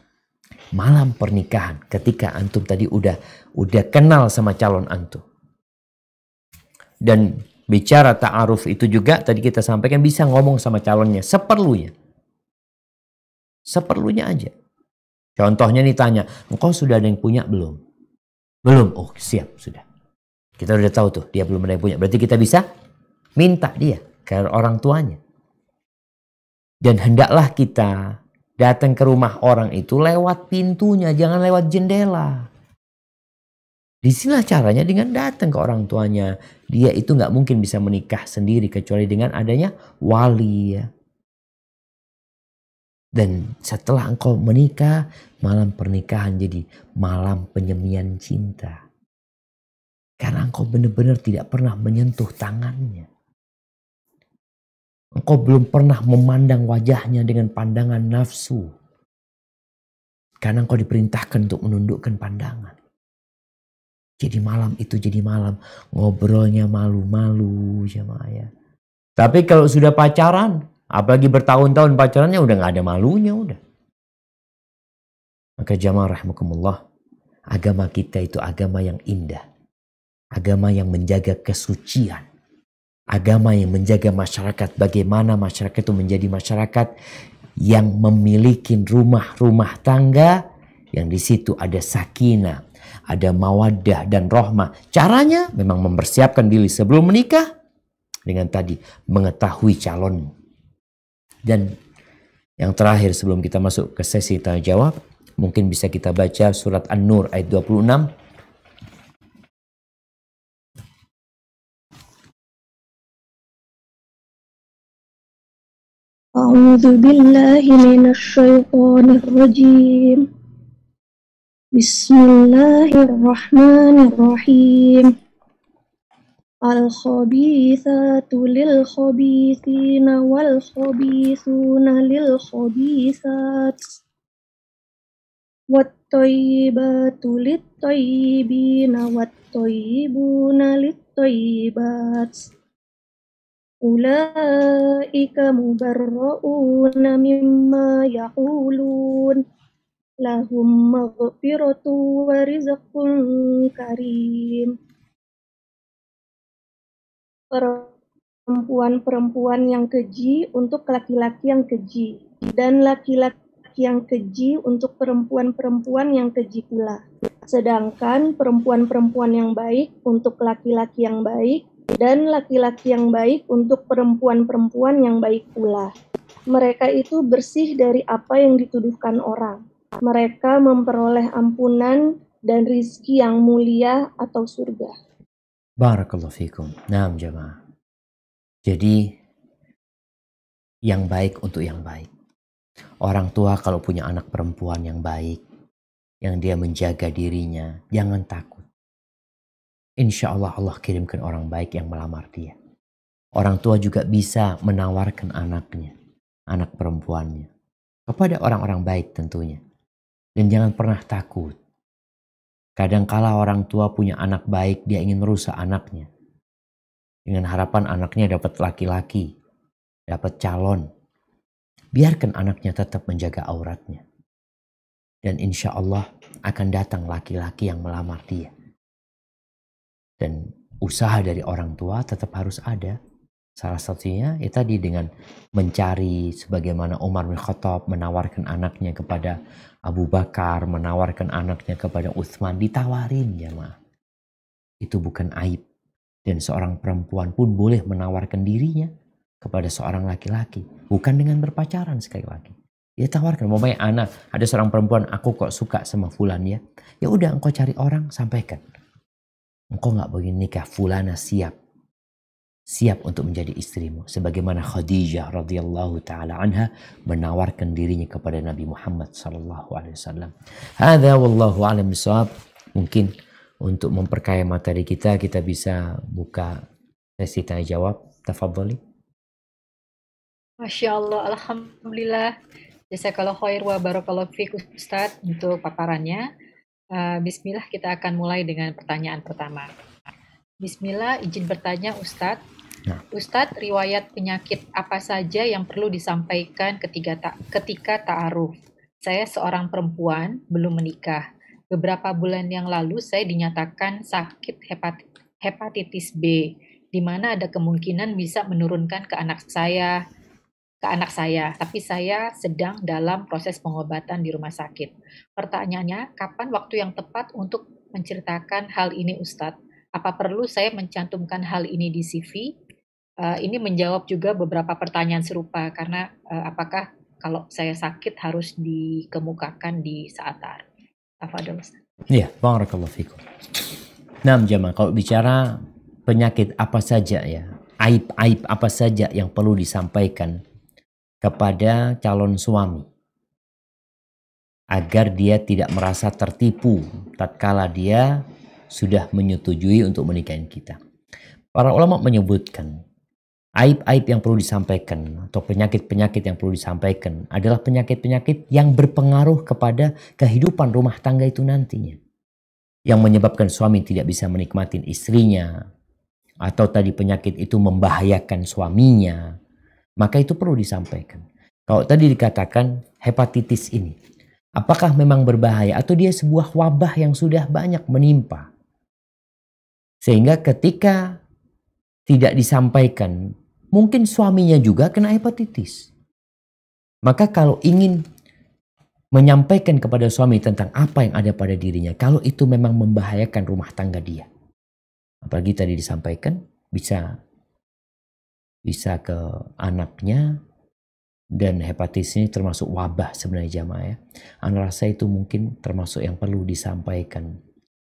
malam pernikahan ketika antum tadi udah udah kenal sama calon antum. Dan bicara ta'aruf itu juga tadi kita sampaikan bisa ngomong sama calonnya seperlunya. Seperlunya aja. Contohnya nih tanya, engkau sudah ada yang punya belum? Belum. Oh, siap, sudah. Kita udah tahu tuh, dia belum ada yang punya. Berarti kita bisa minta dia ke orang tuanya. Dan hendaklah kita datang ke rumah orang itu lewat pintunya, jangan lewat jendela. Disinilah caranya dengan datang ke orang tuanya. Dia itu nggak mungkin bisa menikah sendiri kecuali dengan adanya wali ya. Dan setelah engkau menikah, malam pernikahan jadi malam penyemian cinta. Karena engkau benar-benar tidak pernah menyentuh tangannya. Engkau belum pernah memandang wajahnya dengan pandangan nafsu. Karena engkau diperintahkan untuk menundukkan pandangan. Jadi malam itu jadi malam. Ngobrolnya malu-malu ya. Tapi kalau sudah pacaran, apalagi bertahun-tahun pacarannya udah gak ada malunya udah. Maka jamaah rahmukumullah, agama kita itu agama yang indah. Agama yang menjaga kesucian agama yang menjaga masyarakat, bagaimana masyarakat itu menjadi masyarakat yang memiliki rumah-rumah tangga yang di situ ada sakinah, ada mawaddah dan rohmah. Caranya memang mempersiapkan diri sebelum menikah dengan tadi mengetahui calon Dan yang terakhir sebelum kita masuk ke sesi tanya jawab, mungkin bisa kita baca surat An-Nur ayat 26. أعوذ بالله من الشيطان الرجيم بسم الله الرحمن الرحيم الخبيثات للخبيثين والخبيثون للخبيثات والطيبات للطيبين والطيبون للطيبات Ulaika mubarra'una mimma yaqulun lahum maghfiratu wa rizqun karim perempuan-perempuan yang keji untuk laki-laki yang keji dan laki-laki yang keji untuk perempuan-perempuan yang keji pula sedangkan perempuan-perempuan yang baik untuk laki-laki yang baik dan laki-laki yang baik untuk perempuan-perempuan yang baik pula. Mereka itu bersih dari apa yang dituduhkan orang. Mereka memperoleh ampunan dan rizki yang mulia atau surga. Barakallahu fikum. Naam jamaah. Jadi yang baik untuk yang baik. Orang tua kalau punya anak perempuan yang baik, yang dia menjaga dirinya, jangan takut insya Allah Allah kirimkan orang baik yang melamar dia. Orang tua juga bisa menawarkan anaknya, anak perempuannya, kepada orang-orang baik tentunya. Dan jangan pernah takut. Kadangkala orang tua punya anak baik, dia ingin merusak anaknya. Dengan harapan anaknya dapat laki-laki, dapat calon. Biarkan anaknya tetap menjaga auratnya. Dan insya Allah akan datang laki-laki yang melamar dia dan usaha dari orang tua tetap harus ada. Salah satunya ya tadi dengan mencari sebagaimana Umar bin Khattab menawarkan anaknya kepada Abu Bakar, menawarkan anaknya kepada Utsman, ditawarin ya ma. Itu bukan aib. Dan seorang perempuan pun boleh menawarkan dirinya kepada seorang laki-laki. Bukan dengan berpacaran sekali lagi. Dia tawarkan, mau main anak, ada seorang perempuan, aku kok suka sama fulan ya. Ya udah engkau cari orang, sampaikan engkau nggak boleh nikah fulana siap siap untuk menjadi istrimu sebagaimana Khadijah radhiyallahu taala anha menawarkan dirinya kepada Nabi Muhammad sallallahu alaihi wasallam. Hadza wallahu alam bisawab. Mungkin untuk memperkaya materi kita kita bisa buka sesi tanya jawab. Tafadhali. Masya Allah, Alhamdulillah. kalau khair wa barakallahu fiqh Ustaz untuk paparannya. Eh, bismillah kita akan mulai dengan pertanyaan pertama. Bismillah izin bertanya Ustadz. Ya. Ustadz, riwayat penyakit apa saja yang perlu disampaikan ketika ta ketika ta'aruf? Saya seorang perempuan, belum menikah. Beberapa bulan yang lalu saya dinyatakan sakit hepat hepatitis B, di mana ada kemungkinan bisa menurunkan ke anak saya, ke anak saya, tapi saya sedang dalam proses pengobatan di rumah sakit. Pertanyaannya, kapan waktu yang tepat untuk menceritakan hal ini Ustadz? Apa perlu saya mencantumkan hal ini di CV? Uh, eh, ini menjawab juga beberapa pertanyaan serupa, karena uh, apakah kalau saya sakit harus dikemukakan di saat tar? Tafadol Ustaz. Iya, warahmatullahi wabarakatuh. Nah, jemaah, kalau bicara penyakit apa saja ya, aib-aib apa saja yang perlu disampaikan kepada calon suami agar dia tidak merasa tertipu tatkala dia sudah menyetujui untuk menikahi kita. Para ulama menyebutkan aib-aib yang perlu disampaikan atau penyakit-penyakit yang perlu disampaikan adalah penyakit-penyakit yang berpengaruh kepada kehidupan rumah tangga itu nantinya. Yang menyebabkan suami tidak bisa menikmati istrinya atau tadi penyakit itu membahayakan suaminya maka itu perlu disampaikan. Kalau tadi dikatakan hepatitis ini, apakah memang berbahaya atau dia sebuah wabah yang sudah banyak menimpa? Sehingga ketika tidak disampaikan, mungkin suaminya juga kena hepatitis. Maka kalau ingin menyampaikan kepada suami tentang apa yang ada pada dirinya, kalau itu memang membahayakan rumah tangga dia. Apalagi tadi disampaikan, bisa bisa ke anaknya dan hepatitis ini termasuk wabah sebenarnya jamaah ya. Ana rasa itu mungkin termasuk yang perlu disampaikan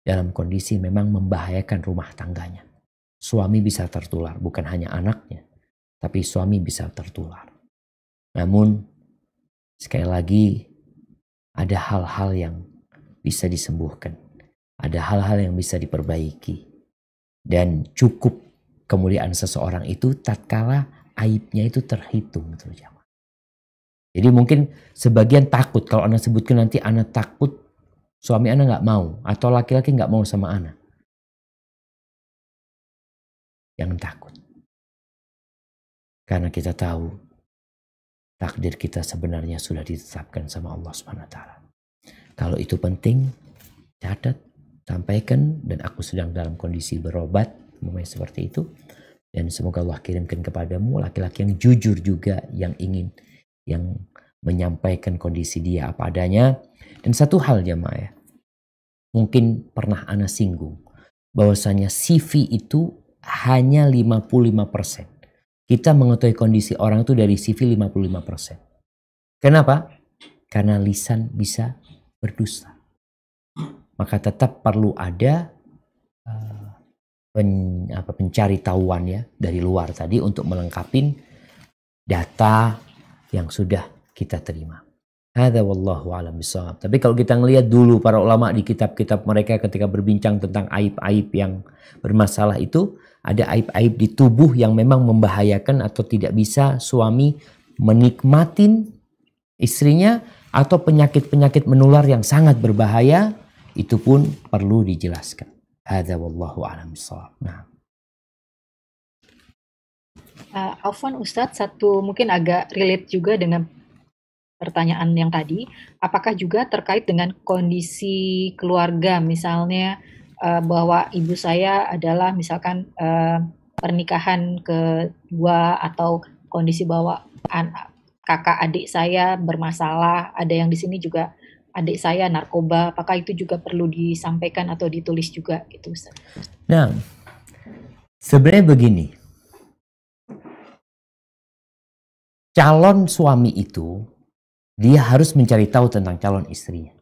dalam kondisi memang membahayakan rumah tangganya. Suami bisa tertular, bukan hanya anaknya, tapi suami bisa tertular. Namun sekali lagi ada hal-hal yang bisa disembuhkan, ada hal-hal yang bisa diperbaiki dan cukup kemuliaan seseorang itu tatkala aibnya itu terhitung tuh gitu jamaah. Jadi mungkin sebagian takut kalau anak sebutkan nanti anak takut suami anak nggak mau atau laki-laki nggak mau sama anak. Jangan takut. Karena kita tahu takdir kita sebenarnya sudah ditetapkan sama Allah Subhanahu taala. Kalau itu penting, catat, sampaikan dan aku sedang dalam kondisi berobat umpamanya seperti itu dan semoga Allah kirimkan kepadamu laki-laki yang jujur juga yang ingin yang menyampaikan kondisi dia apa adanya dan satu hal jemaah ya mungkin pernah Ana singgung bahwasanya CV itu hanya 55%. Kita mengetahui kondisi orang itu dari CV 55%. Kenapa? Karena lisan bisa berdusta Maka tetap perlu ada pen, apa, pencari tahuan ya dari luar tadi untuk melengkapi data yang sudah kita terima. Hada wallahu alam bisawab. Tapi kalau kita ngelihat dulu para ulama di kitab-kitab mereka ketika berbincang tentang aib-aib yang bermasalah itu, ada aib-aib di tubuh yang memang membahayakan atau tidak bisa suami menikmatin istrinya atau penyakit-penyakit menular yang sangat berbahaya itu pun perlu dijelaskan. Hada wallahu a'lam Nah. Uh, eh, Alfon Ustadz, satu mungkin agak relate juga dengan pertanyaan yang tadi. Apakah juga terkait dengan kondisi keluarga, misalnya uh, bahwa ibu saya adalah misalkan uh, pernikahan kedua atau kondisi bahwa kakak adik saya bermasalah, ada yang di sini juga adik saya narkoba, apakah itu juga perlu disampaikan atau ditulis juga gitu Ustaz? Nah, sebenarnya begini. Calon suami itu dia harus mencari tahu tentang calon istrinya.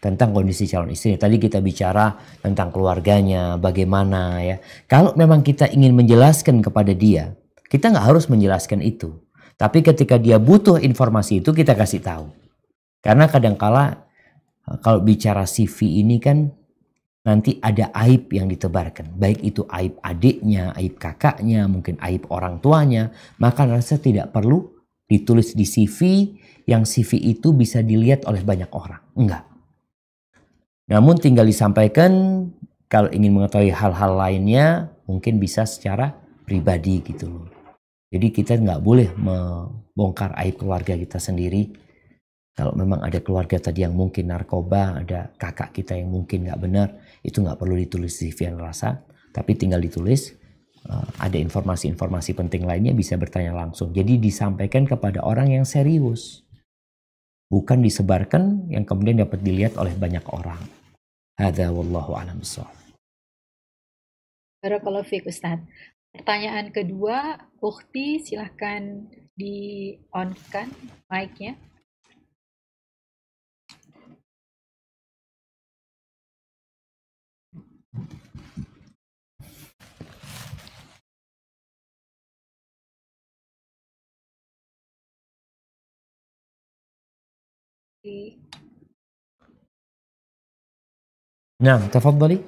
Tentang kondisi calon istrinya. Tadi kita bicara tentang keluarganya, bagaimana ya. Kalau memang kita ingin menjelaskan kepada dia, kita nggak harus menjelaskan itu. Tapi ketika dia butuh informasi itu kita kasih tahu. Karena kadangkala Nah, kalau bicara CV ini kan nanti ada aib yang ditebarkan. Baik itu aib adiknya, aib kakaknya, mungkin aib orang tuanya. Maka rasa tidak perlu ditulis di CV yang CV itu bisa dilihat oleh banyak orang. Enggak. Namun tinggal disampaikan kalau ingin mengetahui hal-hal lainnya mungkin bisa secara pribadi gitu loh. Jadi kita nggak boleh membongkar aib keluarga kita sendiri kalau memang ada keluarga tadi yang mungkin narkoba, ada kakak kita yang mungkin nggak benar, itu nggak perlu ditulis di CV rasa, tapi tinggal ditulis. Eh, ada informasi-informasi penting lainnya bisa bertanya langsung. Jadi disampaikan kepada orang yang serius, bukan disebarkan yang kemudian dapat dilihat oleh banyak orang. Hadha wallahu alam Barakallahu Ustaz. Pertanyaan kedua, Ukhti silahkan di on kan mic-nya. Nah, tafadhali.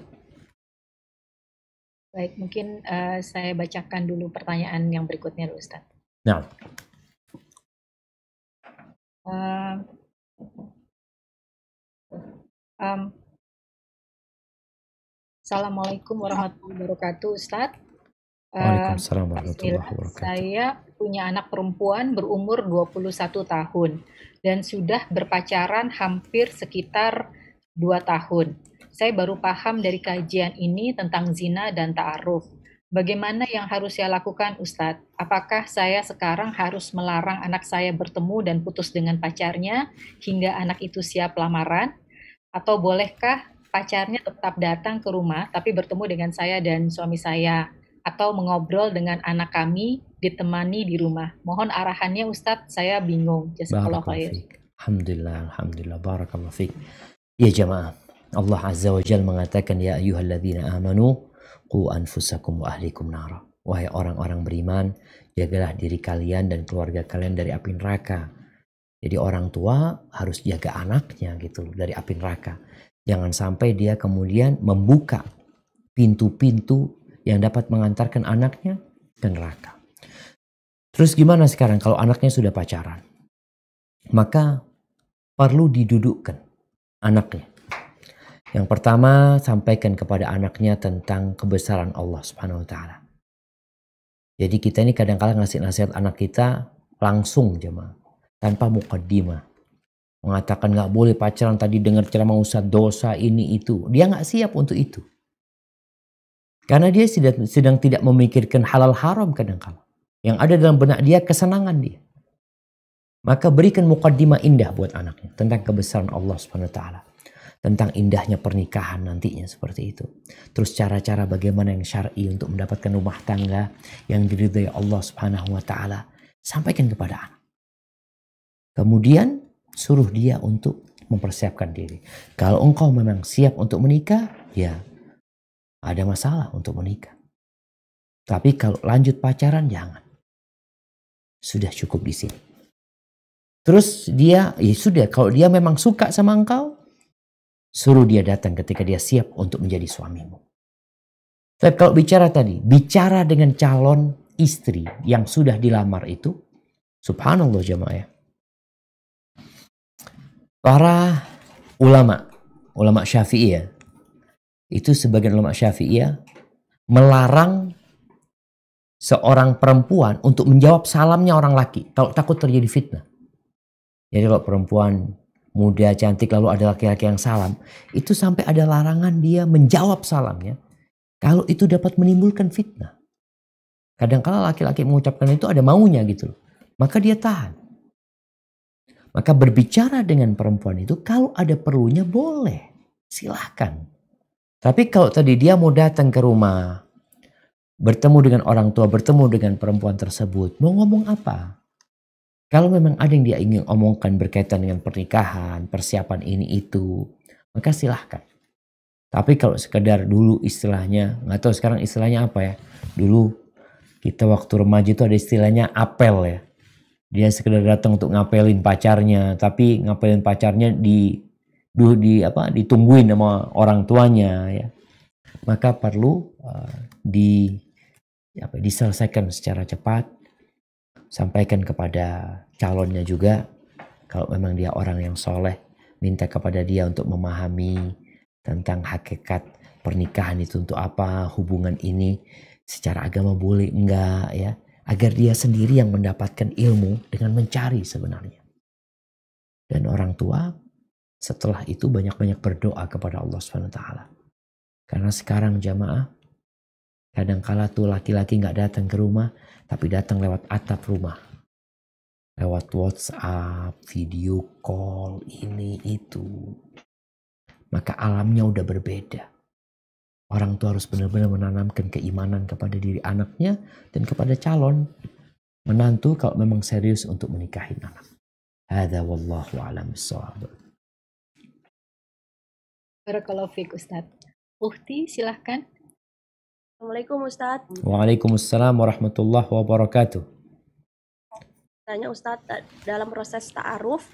Baik, mungkin uh, saya bacakan dulu pertanyaan yang berikutnya, Ustaz. Nah. Uh, um, Assalamualaikum warahmatullahi wabarakatuh, Ustadz. Waalaikumsalam eh, warahmatullahi wabarakatuh. Saya punya anak perempuan berumur 21 tahun dan sudah berpacaran hampir sekitar 2 tahun. Saya baru paham dari kajian ini tentang zina dan ta'aruf. Bagaimana yang harus saya lakukan, Ustadz? Apakah saya sekarang harus melarang anak saya bertemu dan putus dengan pacarnya hingga anak itu siap lamaran? Atau bolehkah pacarnya tetap datang ke rumah tapi bertemu dengan saya dan suami saya atau mengobrol dengan anak kami ditemani di rumah. Mohon arahannya Ustadz, saya bingung. Alhamdulillah, Alhamdulillah, Barakallah Fik. Ya jemaah, Allah Azza wa Jal mengatakan, Ya ayuhalladzina amanu, ku anfusakum wa ahlikum nara. Wahai orang-orang beriman, jagalah diri kalian dan keluarga kalian dari api neraka. Jadi orang tua harus jaga anaknya gitu dari api neraka. Jangan sampai dia kemudian membuka pintu-pintu yang dapat mengantarkan anaknya ke neraka. Terus gimana sekarang kalau anaknya sudah pacaran? Maka perlu didudukkan anaknya. Yang pertama, sampaikan kepada anaknya tentang kebesaran Allah Subhanahu wa taala. Jadi kita ini kadang kadang ngasih nasihat anak kita langsung jemaah tanpa mukaddimah mengatakan nggak boleh pacaran tadi dengar ceramah ustadz dosa ini itu. Dia nggak siap untuk itu. Karena dia sedang, sedang tidak memikirkan halal haram kadang-kala. Yang ada dalam benak dia kesenangan dia. Maka berikan mukaddimah indah buat anaknya tentang kebesaran Allah Subhanahu wa taala. Tentang indahnya pernikahan nantinya seperti itu. Terus cara-cara bagaimana yang syar'i untuk mendapatkan rumah tangga yang diridhai Allah Subhanahu wa taala. Sampaikan kepada anak. Kemudian suruh dia untuk mempersiapkan diri. Kalau engkau memang siap untuk menikah, ya ada masalah untuk menikah. Tapi kalau lanjut pacaran jangan. Sudah cukup di sini. Terus dia, ya sudah, kalau dia memang suka sama engkau, suruh dia datang ketika dia siap untuk menjadi suamimu. Tapi kalau bicara tadi, bicara dengan calon istri yang sudah dilamar itu, subhanallah jemaah. ya para ulama, ulama Syafi'i ya, itu sebagian ulama Syafi'i ya, melarang seorang perempuan untuk menjawab salamnya orang laki kalau takut terjadi fitnah. Jadi kalau perempuan muda cantik lalu ada laki-laki yang salam, itu sampai ada larangan dia menjawab salamnya kalau itu dapat menimbulkan fitnah. Kadang-kala laki-laki mengucapkan itu ada maunya gitu loh. Maka dia tahan. Maka berbicara dengan perempuan itu kalau ada perlunya boleh. Silahkan. Tapi kalau tadi dia mau datang ke rumah, bertemu dengan orang tua, bertemu dengan perempuan tersebut, mau ngomong apa? Kalau memang ada yang dia ingin omongkan berkaitan dengan pernikahan, persiapan ini itu, maka silahkan. Tapi kalau sekedar dulu istilahnya, nggak tahu sekarang istilahnya apa ya. Dulu kita waktu remaja itu ada istilahnya apel ya dia sekedar datang untuk ngapelin pacarnya tapi ngapelin pacarnya di duh di apa ditungguin sama orang tuanya ya maka perlu uh, di apa diselesaikan secara cepat sampaikan kepada calonnya juga kalau memang dia orang yang soleh minta kepada dia untuk memahami tentang hakikat pernikahan itu untuk apa hubungan ini secara agama boleh enggak ya agar dia sendiri yang mendapatkan ilmu dengan mencari sebenarnya. Dan orang tua setelah itu banyak-banyak berdoa kepada Allah Subhanahu taala. Karena sekarang jamaah kadangkala tuh laki-laki nggak datang ke rumah tapi datang lewat atap rumah. Lewat WhatsApp, video call, ini itu. Maka alamnya udah berbeda. Orang tua harus benar-benar menanamkan keimanan kepada diri anaknya dan kepada calon menantu kalau memang serius untuk menikahi anak. Hada wallahu alam Barakallahu fiik Ustaz. Uhti silahkan. Assalamualaikum Ustaz. Waalaikumsalam warahmatullahi wabarakatuh. Tanya Ustaz, dalam proses ta'aruf,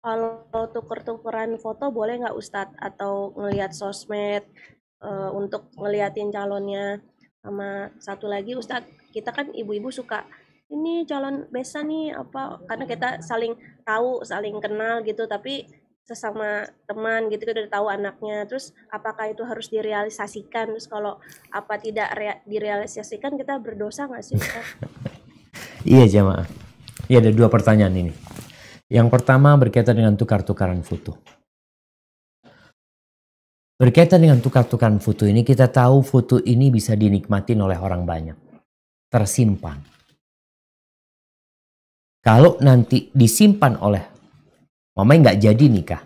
kalau tuker-tukeran foto boleh nggak Ustadz atau ngelihat sosmed uh, untuk ngeliatin calonnya sama satu lagi Ustadz kita kan ibu-ibu suka ini calon besa nih apa karena kita saling tahu saling kenal gitu tapi sesama teman gitu kita udah tahu anaknya terus apakah itu harus direalisasikan terus kalau apa tidak direalisasikan kita berdosa nggak sih [LAUGHS] iya jemaah iya ada dua pertanyaan ini yang pertama berkaitan dengan tukar-tukaran foto Berkaitan dengan tukar-tukaran foto ini, kita tahu foto ini bisa dinikmatin oleh orang banyak. Tersimpan. Kalau nanti disimpan oleh Mama nggak jadi nikah.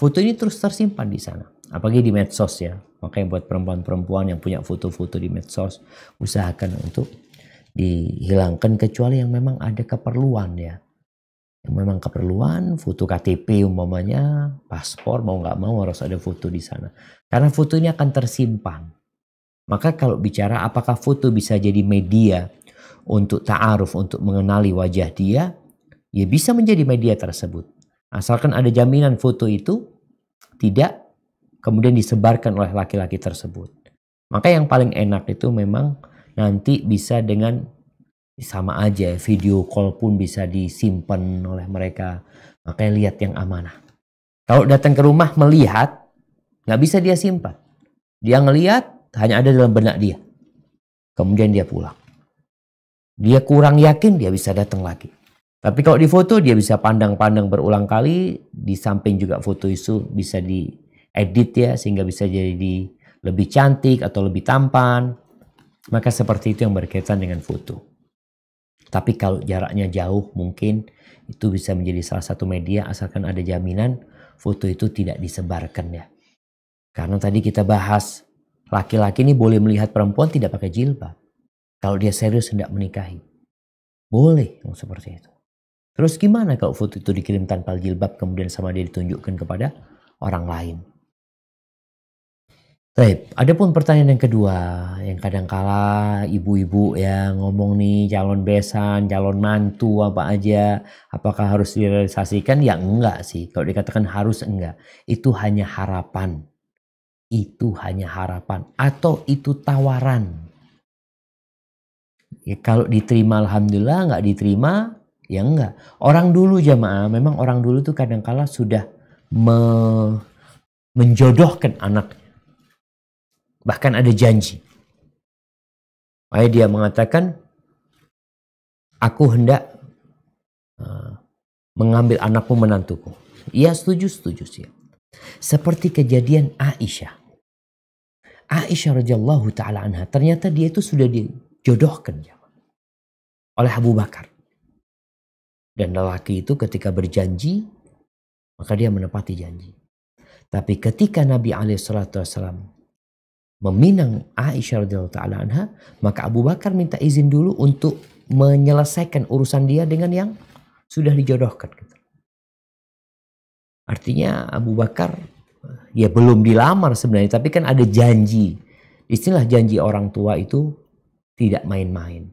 Foto ini terus tersimpan di sana. Apalagi di medsos ya. Makanya buat perempuan-perempuan yang punya foto-foto di medsos, usahakan untuk dihilangkan kecuali yang memang ada keperluan ya yang memang keperluan, foto KTP umpamanya, paspor mau nggak mau harus ada foto di sana. Karena foto ini akan tersimpan. Maka kalau bicara apakah foto bisa jadi media untuk ta'aruf, untuk mengenali wajah dia, ya bisa menjadi media tersebut. Asalkan ada jaminan foto itu tidak kemudian disebarkan oleh laki-laki tersebut. Maka yang paling enak itu memang nanti bisa dengan sama aja video call pun bisa disimpan oleh mereka makanya lihat yang amanah kalau datang ke rumah melihat nggak bisa dia simpan dia ngelihat hanya ada dalam benak dia kemudian dia pulang dia kurang yakin dia bisa datang lagi tapi kalau di foto dia bisa pandang-pandang berulang kali di samping juga foto itu bisa diedit ya sehingga bisa jadi lebih cantik atau lebih tampan maka seperti itu yang berkaitan dengan foto. Tapi kalau jaraknya jauh mungkin itu bisa menjadi salah satu media asalkan ada jaminan foto itu tidak disebarkan ya. Karena tadi kita bahas laki-laki ini boleh melihat perempuan tidak pakai jilbab. Kalau dia serius hendak menikahi. Boleh yang seperti itu. Terus gimana kalau foto itu dikirim tanpa jilbab kemudian sama dia ditunjukkan kepada orang lain? Baik, pun pertanyaan yang kedua, yang kadang kala ibu-ibu ya ngomong nih calon besan, calon mantu apa aja, apakah harus direalisasikan? Ya enggak sih, kalau dikatakan harus enggak, itu hanya harapan. Itu hanya harapan atau itu tawaran. Ya, kalau diterima alhamdulillah, enggak diterima ya enggak. Orang dulu jamaah, memang orang dulu tuh kadang kala sudah me menjodohkan anak bahkan ada janji. Makanya dia mengatakan, aku hendak eh, mengambil anakku menantuku. Ia setuju, setuju sih. Seperti kejadian Aisyah. Aisyah radhiyallahu taala anha, ternyata dia itu sudah dijodohkan ya, oleh Abu Bakar. Dan lelaki itu ketika berjanji, maka dia menepati janji. Tapi ketika Nabi alaihi meminang Aisyah radhiyallahu taala anha, maka Abu Bakar minta izin dulu untuk menyelesaikan urusan dia dengan yang sudah dijodohkan. Gitu. Artinya Abu Bakar ya belum dilamar sebenarnya, tapi kan ada janji. Istilah janji orang tua itu tidak main-main.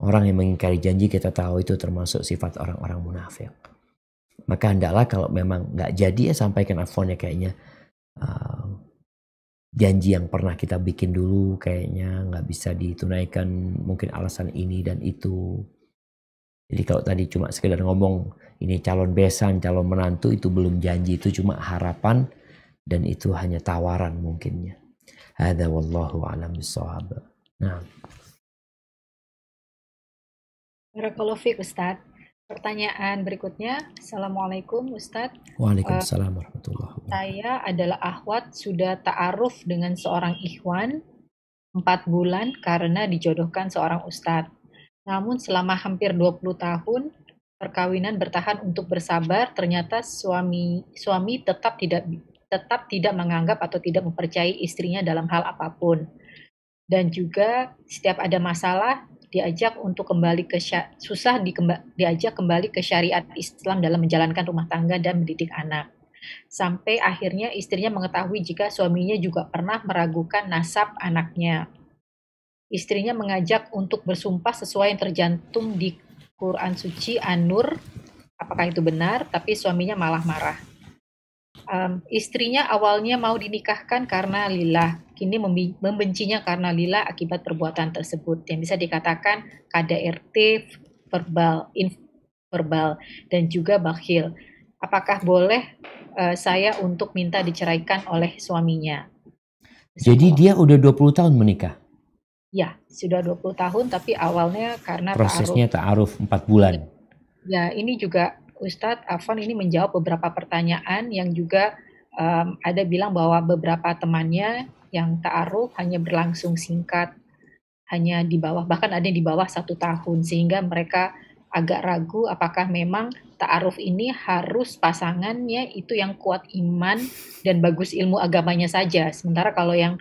Orang yang mengingkari janji kita tahu itu termasuk sifat orang-orang munafik. Maka hendaklah kalau memang nggak jadi ya sampaikan afonnya kayaknya uh, janji yang pernah kita bikin dulu kayaknya nggak bisa ditunaikan mungkin alasan ini dan itu jadi kalau tadi cuma sekedar ngomong ini calon besan calon menantu itu belum janji itu cuma harapan dan itu hanya tawaran mungkinnya ada wallahu alam nah Barakallahu fiik Pertanyaan berikutnya, Assalamualaikum Ustadz. Waalaikumsalam uh, warahmatullahi wabarakatuh. Saya adalah ahwat, sudah ta'aruf dengan seorang ikhwan empat bulan karena dijodohkan seorang ustadz. Namun selama hampir 20 tahun, perkawinan bertahan untuk bersabar, ternyata suami suami tetap tidak tetap tidak menganggap atau tidak mempercayai istrinya dalam hal apapun. Dan juga setiap ada masalah, diajak untuk kembali ke susah dikemba, diajak kembali ke syariat Islam dalam menjalankan rumah tangga dan mendidik anak. Sampai akhirnya istrinya mengetahui jika suaminya juga pernah meragukan nasab anaknya. Istrinya mengajak untuk bersumpah sesuai yang tercantum di Quran suci An-Nur, apakah itu benar, tapi suaminya malah marah um, istrinya awalnya mau dinikahkan karena Lila, kini membencinya karena Lila akibat perbuatan tersebut yang bisa dikatakan KDRT verbal, verbal dan juga bakhil. Apakah boleh uh, saya untuk minta diceraikan oleh suaminya? Jadi dia udah 20 tahun menikah? Ya, sudah 20 tahun tapi awalnya karena prosesnya ta'aruf ta 4 bulan. Ya, ini juga Ustadz Afon ini menjawab beberapa pertanyaan yang juga um, ada bilang bahwa beberapa temannya yang ta'aruf hanya berlangsung singkat, hanya di bawah, bahkan ada yang di bawah satu tahun, sehingga mereka agak ragu apakah memang ta'aruf ini harus pasangannya itu yang kuat iman dan bagus ilmu agamanya saja. Sementara kalau yang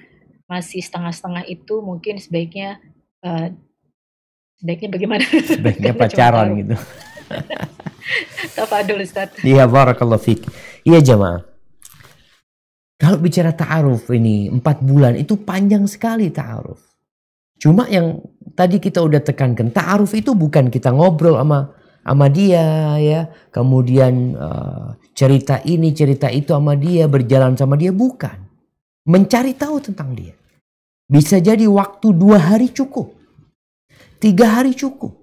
masih setengah-setengah itu mungkin sebaiknya uh, sebaiknya bagaimana? Sebaiknya [LAUGHS] pacaran gitu. [LAUGHS] Tafadul Ustaz. Iya, barakallahu fiik. Iya jemaah. Kalau bicara ta'aruf ini, empat bulan itu panjang sekali ta'aruf. Cuma yang tadi kita udah tekankan, ta'aruf itu bukan kita ngobrol sama sama dia ya, kemudian uh, cerita ini cerita itu sama dia, berjalan sama dia bukan. Mencari tahu tentang dia. Bisa jadi waktu dua hari cukup, tiga hari cukup.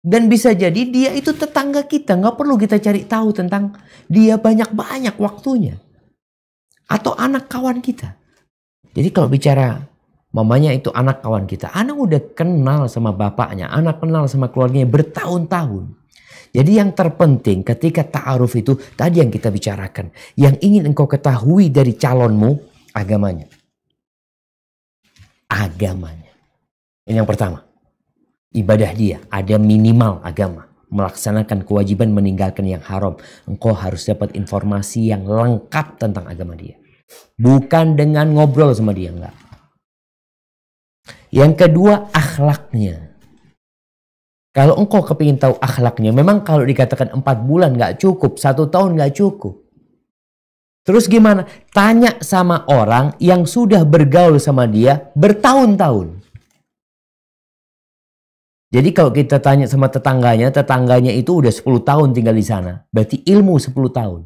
Dan bisa jadi dia itu tetangga kita, nggak perlu kita cari tahu tentang dia banyak-banyak waktunya. Atau anak kawan kita. Jadi kalau bicara mamanya itu anak kawan kita, anak udah kenal sama bapaknya, anak kenal sama keluarganya bertahun-tahun. Jadi yang terpenting ketika ta'aruf itu tadi yang kita bicarakan. Yang ingin engkau ketahui dari calonmu agamanya. Agamanya. Ini yang pertama ibadah dia, ada minimal agama. Melaksanakan kewajiban meninggalkan yang haram. Engkau harus dapat informasi yang lengkap tentang agama dia. Bukan dengan ngobrol sama dia, enggak. Yang kedua, akhlaknya. Kalau engkau kepingin tahu akhlaknya, memang kalau dikatakan empat bulan nggak cukup, satu tahun nggak cukup. Terus gimana? Tanya sama orang yang sudah bergaul sama dia bertahun-tahun. Jadi kalau kita tanya sama tetangganya, tetangganya itu udah 10 tahun tinggal di sana. Berarti ilmu 10 tahun.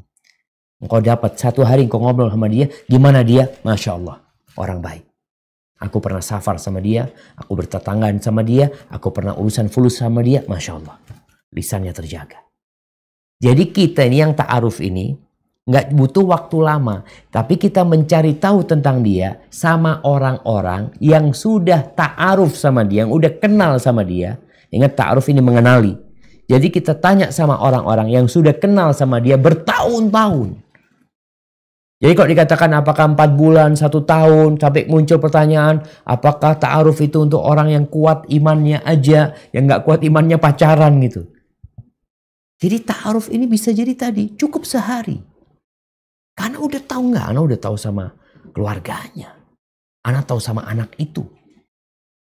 Engkau dapat satu hari engkau ngobrol sama dia, gimana dia? Masya Allah, orang baik. Aku pernah safar sama dia, aku bertetanggaan sama dia, aku pernah urusan fulus sama dia, Masya Allah. Lisannya terjaga. Jadi kita ini yang ta'aruf ini, nggak butuh waktu lama, tapi kita mencari tahu tentang dia sama orang-orang yang sudah ta'aruf sama dia, yang udah kenal sama dia. Ingat ta'aruf ini mengenali. Jadi kita tanya sama orang-orang yang sudah kenal sama dia bertahun-tahun. Jadi kalau dikatakan apakah empat bulan, satu tahun, sampai muncul pertanyaan, apakah ta'aruf itu untuk orang yang kuat imannya aja, yang nggak kuat imannya pacaran gitu. Jadi ta'aruf ini bisa jadi tadi cukup sehari. Karena udah tahu nggak? Anak udah tahu sama keluarganya. Anak tahu sama anak itu.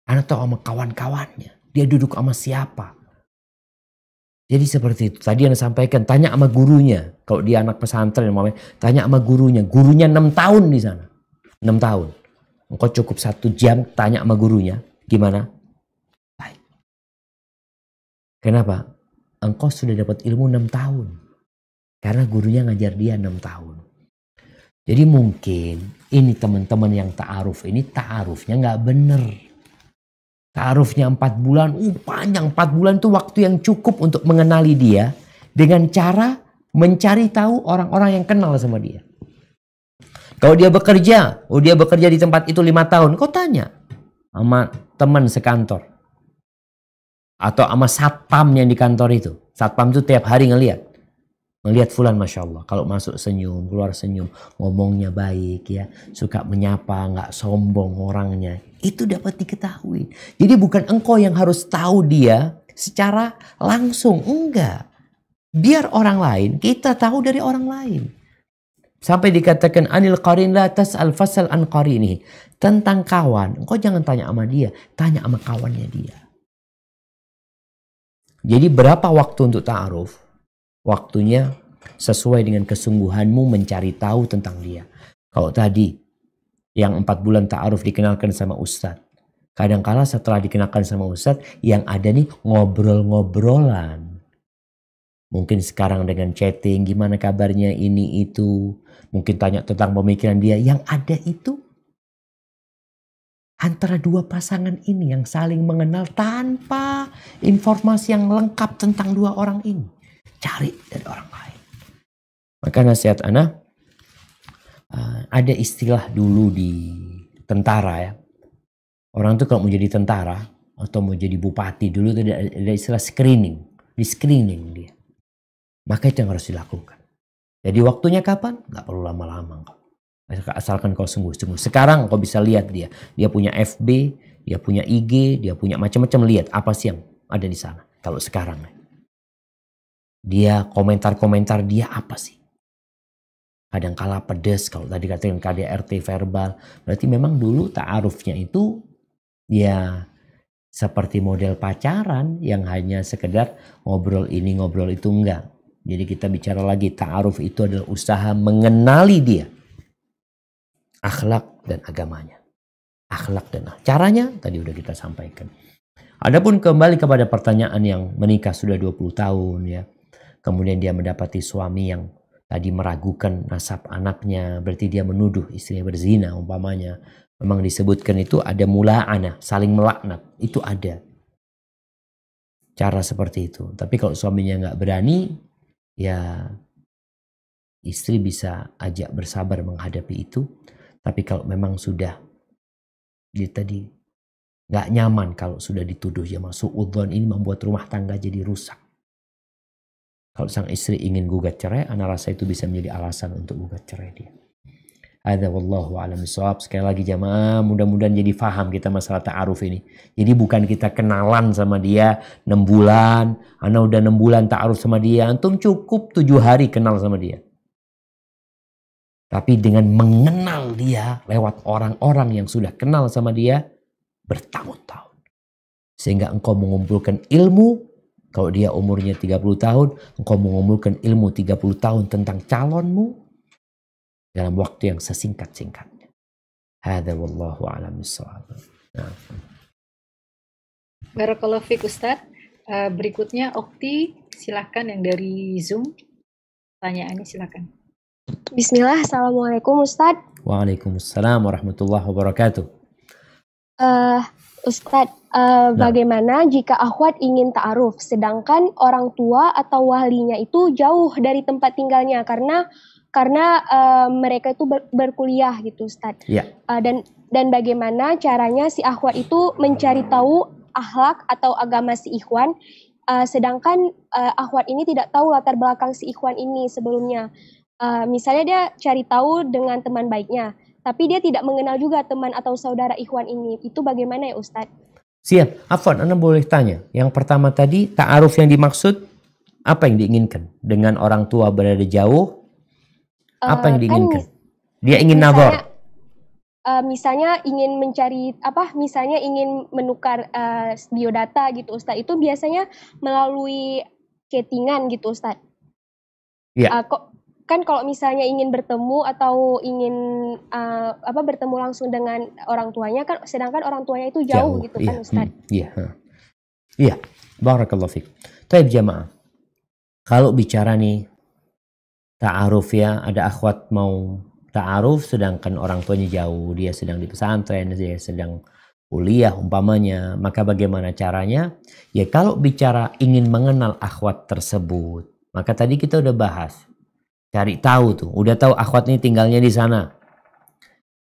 Anak tahu sama kawan-kawannya. Dia duduk sama siapa. Jadi seperti itu. Tadi Anda sampaikan, tanya sama gurunya. Kalau dia anak pesantren, tanya sama gurunya. Gurunya enam tahun di sana. enam tahun. Engkau cukup satu jam tanya sama gurunya. Gimana? Baik. Kenapa? Engkau sudah dapat ilmu enam tahun. Karena gurunya ngajar dia enam tahun. Jadi mungkin ini teman-teman yang ta'aruf ini ta'arufnya nggak bener. Ta'arufnya empat bulan, uh panjang empat bulan itu waktu yang cukup untuk mengenali dia dengan cara mencari tahu orang-orang yang kenal sama dia. Kalau dia bekerja, oh dia bekerja di tempat itu lima tahun, kau tanya sama teman sekantor atau sama satpam yang di kantor itu. Satpam itu tiap hari ngeliat. Melihat Fulan Masya Allah. Kalau masuk senyum, keluar senyum. Ngomongnya baik ya. Suka menyapa, nggak sombong orangnya. Itu dapat diketahui. Jadi bukan engkau yang harus tahu dia secara langsung. Enggak. Biar orang lain, kita tahu dari orang lain. Sampai dikatakan anil qarin la tas'al fasal an qarini Tentang kawan, engkau jangan tanya sama dia. Tanya sama kawannya dia. Jadi berapa waktu untuk ta'aruf? waktunya sesuai dengan kesungguhanmu mencari tahu tentang dia. Kalau tadi yang empat bulan ta'aruf dikenalkan sama Ustadz, kadangkala setelah dikenalkan sama Ustadz yang ada nih ngobrol-ngobrolan. Mungkin sekarang dengan chatting gimana kabarnya ini itu. Mungkin tanya tentang pemikiran dia yang ada itu. Antara dua pasangan ini yang saling mengenal tanpa informasi yang lengkap tentang dua orang ini cari dari orang lain. Maka nasihat anak eh, ada istilah dulu di tentara ya. Orang itu kalau mau jadi tentara atau mau jadi bupati dulu tuh ada, istilah screening, di screening dia. Maka itu yang harus dilakukan. Jadi waktunya kapan? Gak perlu lama-lama kok. Asalkan kau sungguh-sungguh. Sekarang kau bisa lihat dia. Dia punya FB, dia punya IG, dia punya macam-macam. Lihat apa sih yang ada di sana. Kalau sekarang. Ya dia komentar-komentar dia apa sih? Kadang kalah pedes kalau tadi katakan KDRT verbal. Berarti memang dulu ta'arufnya itu ya seperti model pacaran yang hanya sekedar ngobrol ini ngobrol itu enggak. Jadi kita bicara lagi ta'aruf itu adalah usaha mengenali dia. Akhlak dan agamanya. Akhlak dan akhlak. Caranya tadi udah kita sampaikan. Adapun kembali kepada pertanyaan yang menikah sudah 20 tahun ya. Kemudian dia mendapati suami yang tadi meragukan nasab anaknya, berarti dia menuduh istrinya berzina umpamanya. Memang disebutkan itu ada mula'ana, saling melaknat, itu ada. Cara seperti itu. Tapi kalau suaminya nggak berani, ya istri bisa ajak bersabar menghadapi itu. Tapi kalau memang sudah dia tadi nggak nyaman kalau sudah dituduh ya masuk udon ini membuat rumah tangga jadi rusak. Kalau sang istri ingin gugat cerai, anak rasa itu bisa menjadi alasan untuk gugat cerai dia. Ada wallahu alam soab. Sekali lagi jamaah, mudah-mudahan jadi faham kita masalah ta'aruf ini. Jadi bukan kita kenalan sama dia 6 bulan, anak udah 6 bulan ta'aruf sama dia, antum cukup 7 hari kenal sama dia. Tapi dengan mengenal dia lewat orang-orang yang sudah kenal sama dia bertahun-tahun. Sehingga engkau mengumpulkan ilmu kalau dia umurnya 30 tahun, engkau mengumpulkan ilmu 30 tahun tentang calonmu dalam waktu yang sesingkat-singkatnya. Hada wallahu alam nah. Barakallahu fiik Ustaz. Eh, berikutnya Okti, silakan yang dari Zoom. Tanyaannya silakan. Bismillah, Assalamualaikum Ustaz. Waalaikumsalam warahmatullahi wabarakatuh. Uh, Ustadz, uh, nah. bagaimana jika akhwat ingin ta'aruf sedangkan orang tua atau walinya itu jauh dari tempat tinggalnya karena karena uh, mereka itu ber berkuliah gitu Ustadz. Ya. Uh, dan dan bagaimana caranya si akhwat itu mencari tahu akhlak atau agama si ikhwan uh, sedangkan uh, akhwat ini tidak tahu latar belakang si ikhwan ini sebelumnya. Uh, misalnya dia cari tahu dengan teman baiknya tapi dia tidak mengenal juga teman atau saudara ikhwan ini. Itu bagaimana ya Ustadz? Siap, Afwan, Anda boleh tanya. Yang pertama tadi, ta'aruf yang dimaksud, apa yang diinginkan? Dengan orang tua berada jauh, uh, apa yang eh, kan diinginkan? Kan, dia ingin nador. Uh, eh, misalnya ingin mencari apa? Misalnya ingin menukar uh, biodata gitu, Ustaz Itu biasanya melalui chattingan gitu, Ustaz? Iya. Yeah. Uh, kok kan kalau misalnya ingin bertemu atau ingin uh, apa bertemu langsung dengan orang tuanya kan sedangkan orang tuanya itu jauh, jauh gitu iya. kan Ustaz. Hmm, iya. iya. Barakallahu fiik. Taib jamaah. Kalau bicara nih ta'aruf ya, ada akhwat mau ta'aruf sedangkan orang tuanya jauh, dia sedang di pesantren, dia sedang kuliah umpamanya, maka bagaimana caranya? Ya kalau bicara ingin mengenal akhwat tersebut, maka tadi kita udah bahas Cari tahu tuh, udah tahu akhwat ini tinggalnya di sana.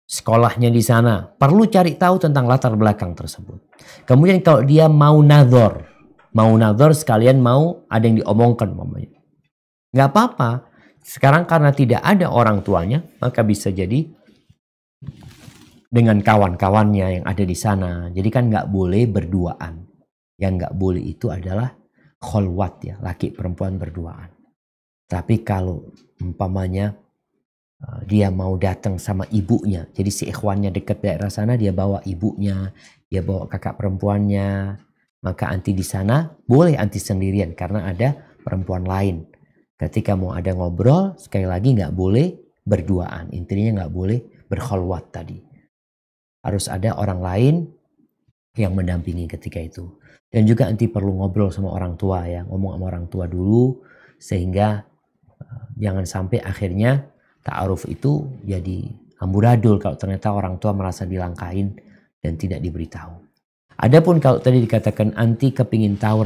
Sekolahnya di sana. Perlu cari tahu tentang latar belakang tersebut. Kemudian kalau dia mau nador, mau nador sekalian mau ada yang diomongkan mamanya. Nggak apa-apa. Sekarang karena tidak ada orang tuanya, maka bisa jadi dengan kawan-kawannya yang ada di sana. Jadi kan nggak boleh berduaan. Yang nggak boleh itu adalah kholwat ya, laki perempuan berduaan. Tapi kalau umpamanya uh, dia mau datang sama ibunya. Jadi si ikhwannya dekat daerah sana dia bawa ibunya, dia bawa kakak perempuannya. Maka anti di sana boleh anti sendirian karena ada perempuan lain. Ketika mau ada ngobrol sekali lagi nggak boleh berduaan. Intinya nggak boleh berkholwat tadi. Harus ada orang lain yang mendampingi ketika itu. Dan juga anti perlu ngobrol sama orang tua ya. Ngomong sama orang tua dulu sehingga jangan sampai akhirnya ta'aruf itu jadi amburadul kalau ternyata orang tua merasa dilangkain dan tidak diberitahu. Adapun kalau tadi dikatakan anti kepingin tahu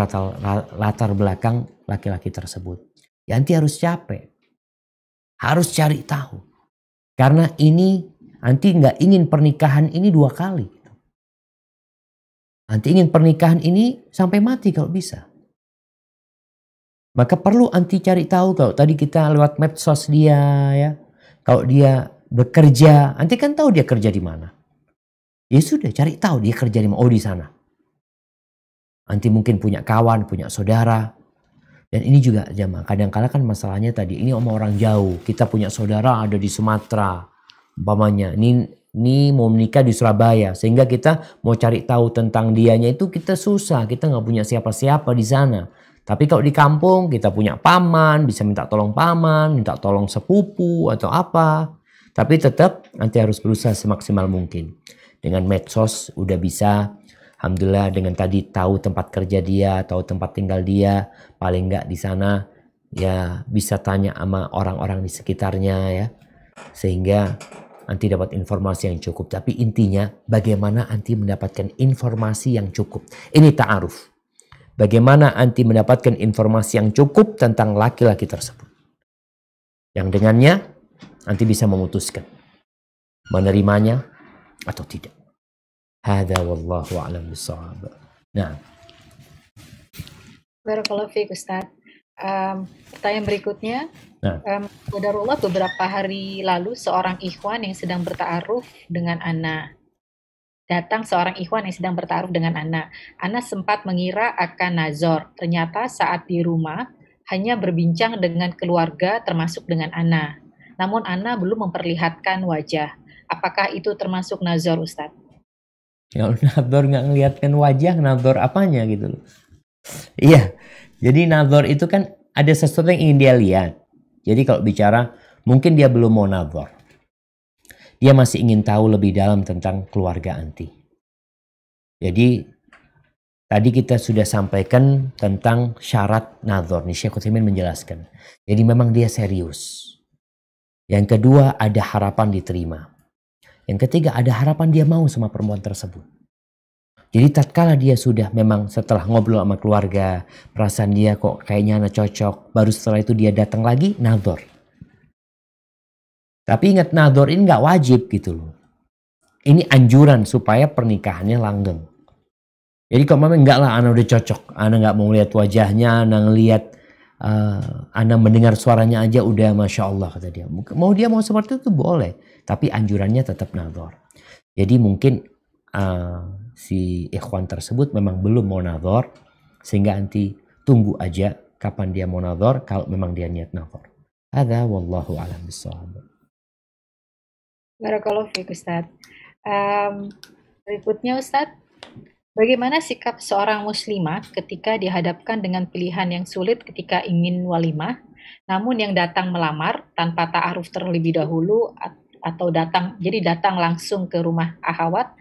latar, belakang laki-laki tersebut. Ya anti harus capek. Harus cari tahu. Karena ini anti nggak ingin pernikahan ini dua kali. Anti ingin pernikahan ini sampai mati kalau bisa. Maka perlu anti cari tahu kalau tadi kita lewat medsos dia ya. Kalau dia bekerja, anti kan tahu dia kerja di mana. Ya sudah cari tahu dia kerja di mana. Oh di sana. Anti mungkin punya kawan, punya saudara. Dan ini juga jamaah. Kadangkala -kadang kan masalahnya tadi ini sama orang jauh. Kita punya saudara ada di Sumatera, umpamanya. Ini ini mau menikah di Surabaya sehingga kita mau cari tahu tentang dianya itu kita susah kita nggak punya siapa-siapa di sana tapi kalau di kampung kita punya paman, bisa minta tolong paman, minta tolong sepupu atau apa. Tapi tetap nanti harus berusaha semaksimal mungkin. Dengan medsos udah bisa Alhamdulillah dengan tadi tahu tempat kerja dia, tahu tempat tinggal dia, paling nggak di sana ya bisa tanya sama orang-orang di sekitarnya ya. Sehingga anti dapat informasi yang cukup. Tapi intinya bagaimana anti mendapatkan informasi yang cukup. Ini ta'aruf bagaimana anti mendapatkan informasi yang cukup tentang laki-laki tersebut. Yang dengannya anti bisa memutuskan menerimanya atau tidak. Hada wallahu a'lam bishawab. Nah. Barakallahu fiik Ustaz. Um, pertanyaan berikutnya, nah. um, beberapa hari lalu seorang ikhwan yang sedang bertaaruf dengan anak datang seorang ikhwan yang sedang bertarung dengan Ana. Ana sempat mengira akan Nazor. Ternyata saat di rumah hanya berbincang dengan keluarga termasuk dengan Ana. Namun Ana belum memperlihatkan wajah. Apakah itu termasuk Nazor Ustaz? Ya Nazor nggak ngeliatkan wajah, Nazor apanya gitu Iya, jadi Nazor itu kan ada sesuatu yang ingin dia lihat. Jadi kalau bicara mungkin dia belum mau Nazor. Dia masih ingin tahu lebih dalam tentang keluarga anti. Jadi tadi kita sudah sampaikan tentang syarat nador. Nih Syekh Utsaimin menjelaskan. Jadi memang dia serius. Yang kedua ada harapan diterima. Yang ketiga ada harapan dia mau sama perempuan tersebut. Jadi tatkala dia sudah memang setelah ngobrol sama keluarga, perasaan dia kok kayaknya anak cocok, baru setelah itu dia datang lagi, nador. Tapi ingat nador ini nggak wajib gitu loh. Ini anjuran supaya pernikahannya langgeng. Jadi kalau memang enggak lah, anak udah cocok. Anak nggak mau lihat wajahnya, anak ngelihat, uh, eh, anak mendengar suaranya aja udah masya Allah kata dia. Mau dia mau seperti itu boleh, tapi anjurannya tetap nador. Jadi mungkin uh, si ikhwan tersebut memang belum mau nador, sehingga nanti tunggu aja kapan dia mau nador kalau memang dia niat nador. Ada wallahu alam bisawab. Barakallahu fiik Ustaz. Um, berikutnya Ustaz, bagaimana sikap seorang muslimah ketika dihadapkan dengan pilihan yang sulit ketika ingin walimah, namun yang datang melamar tanpa ta'aruf terlebih dahulu atau datang jadi datang langsung ke rumah ahwat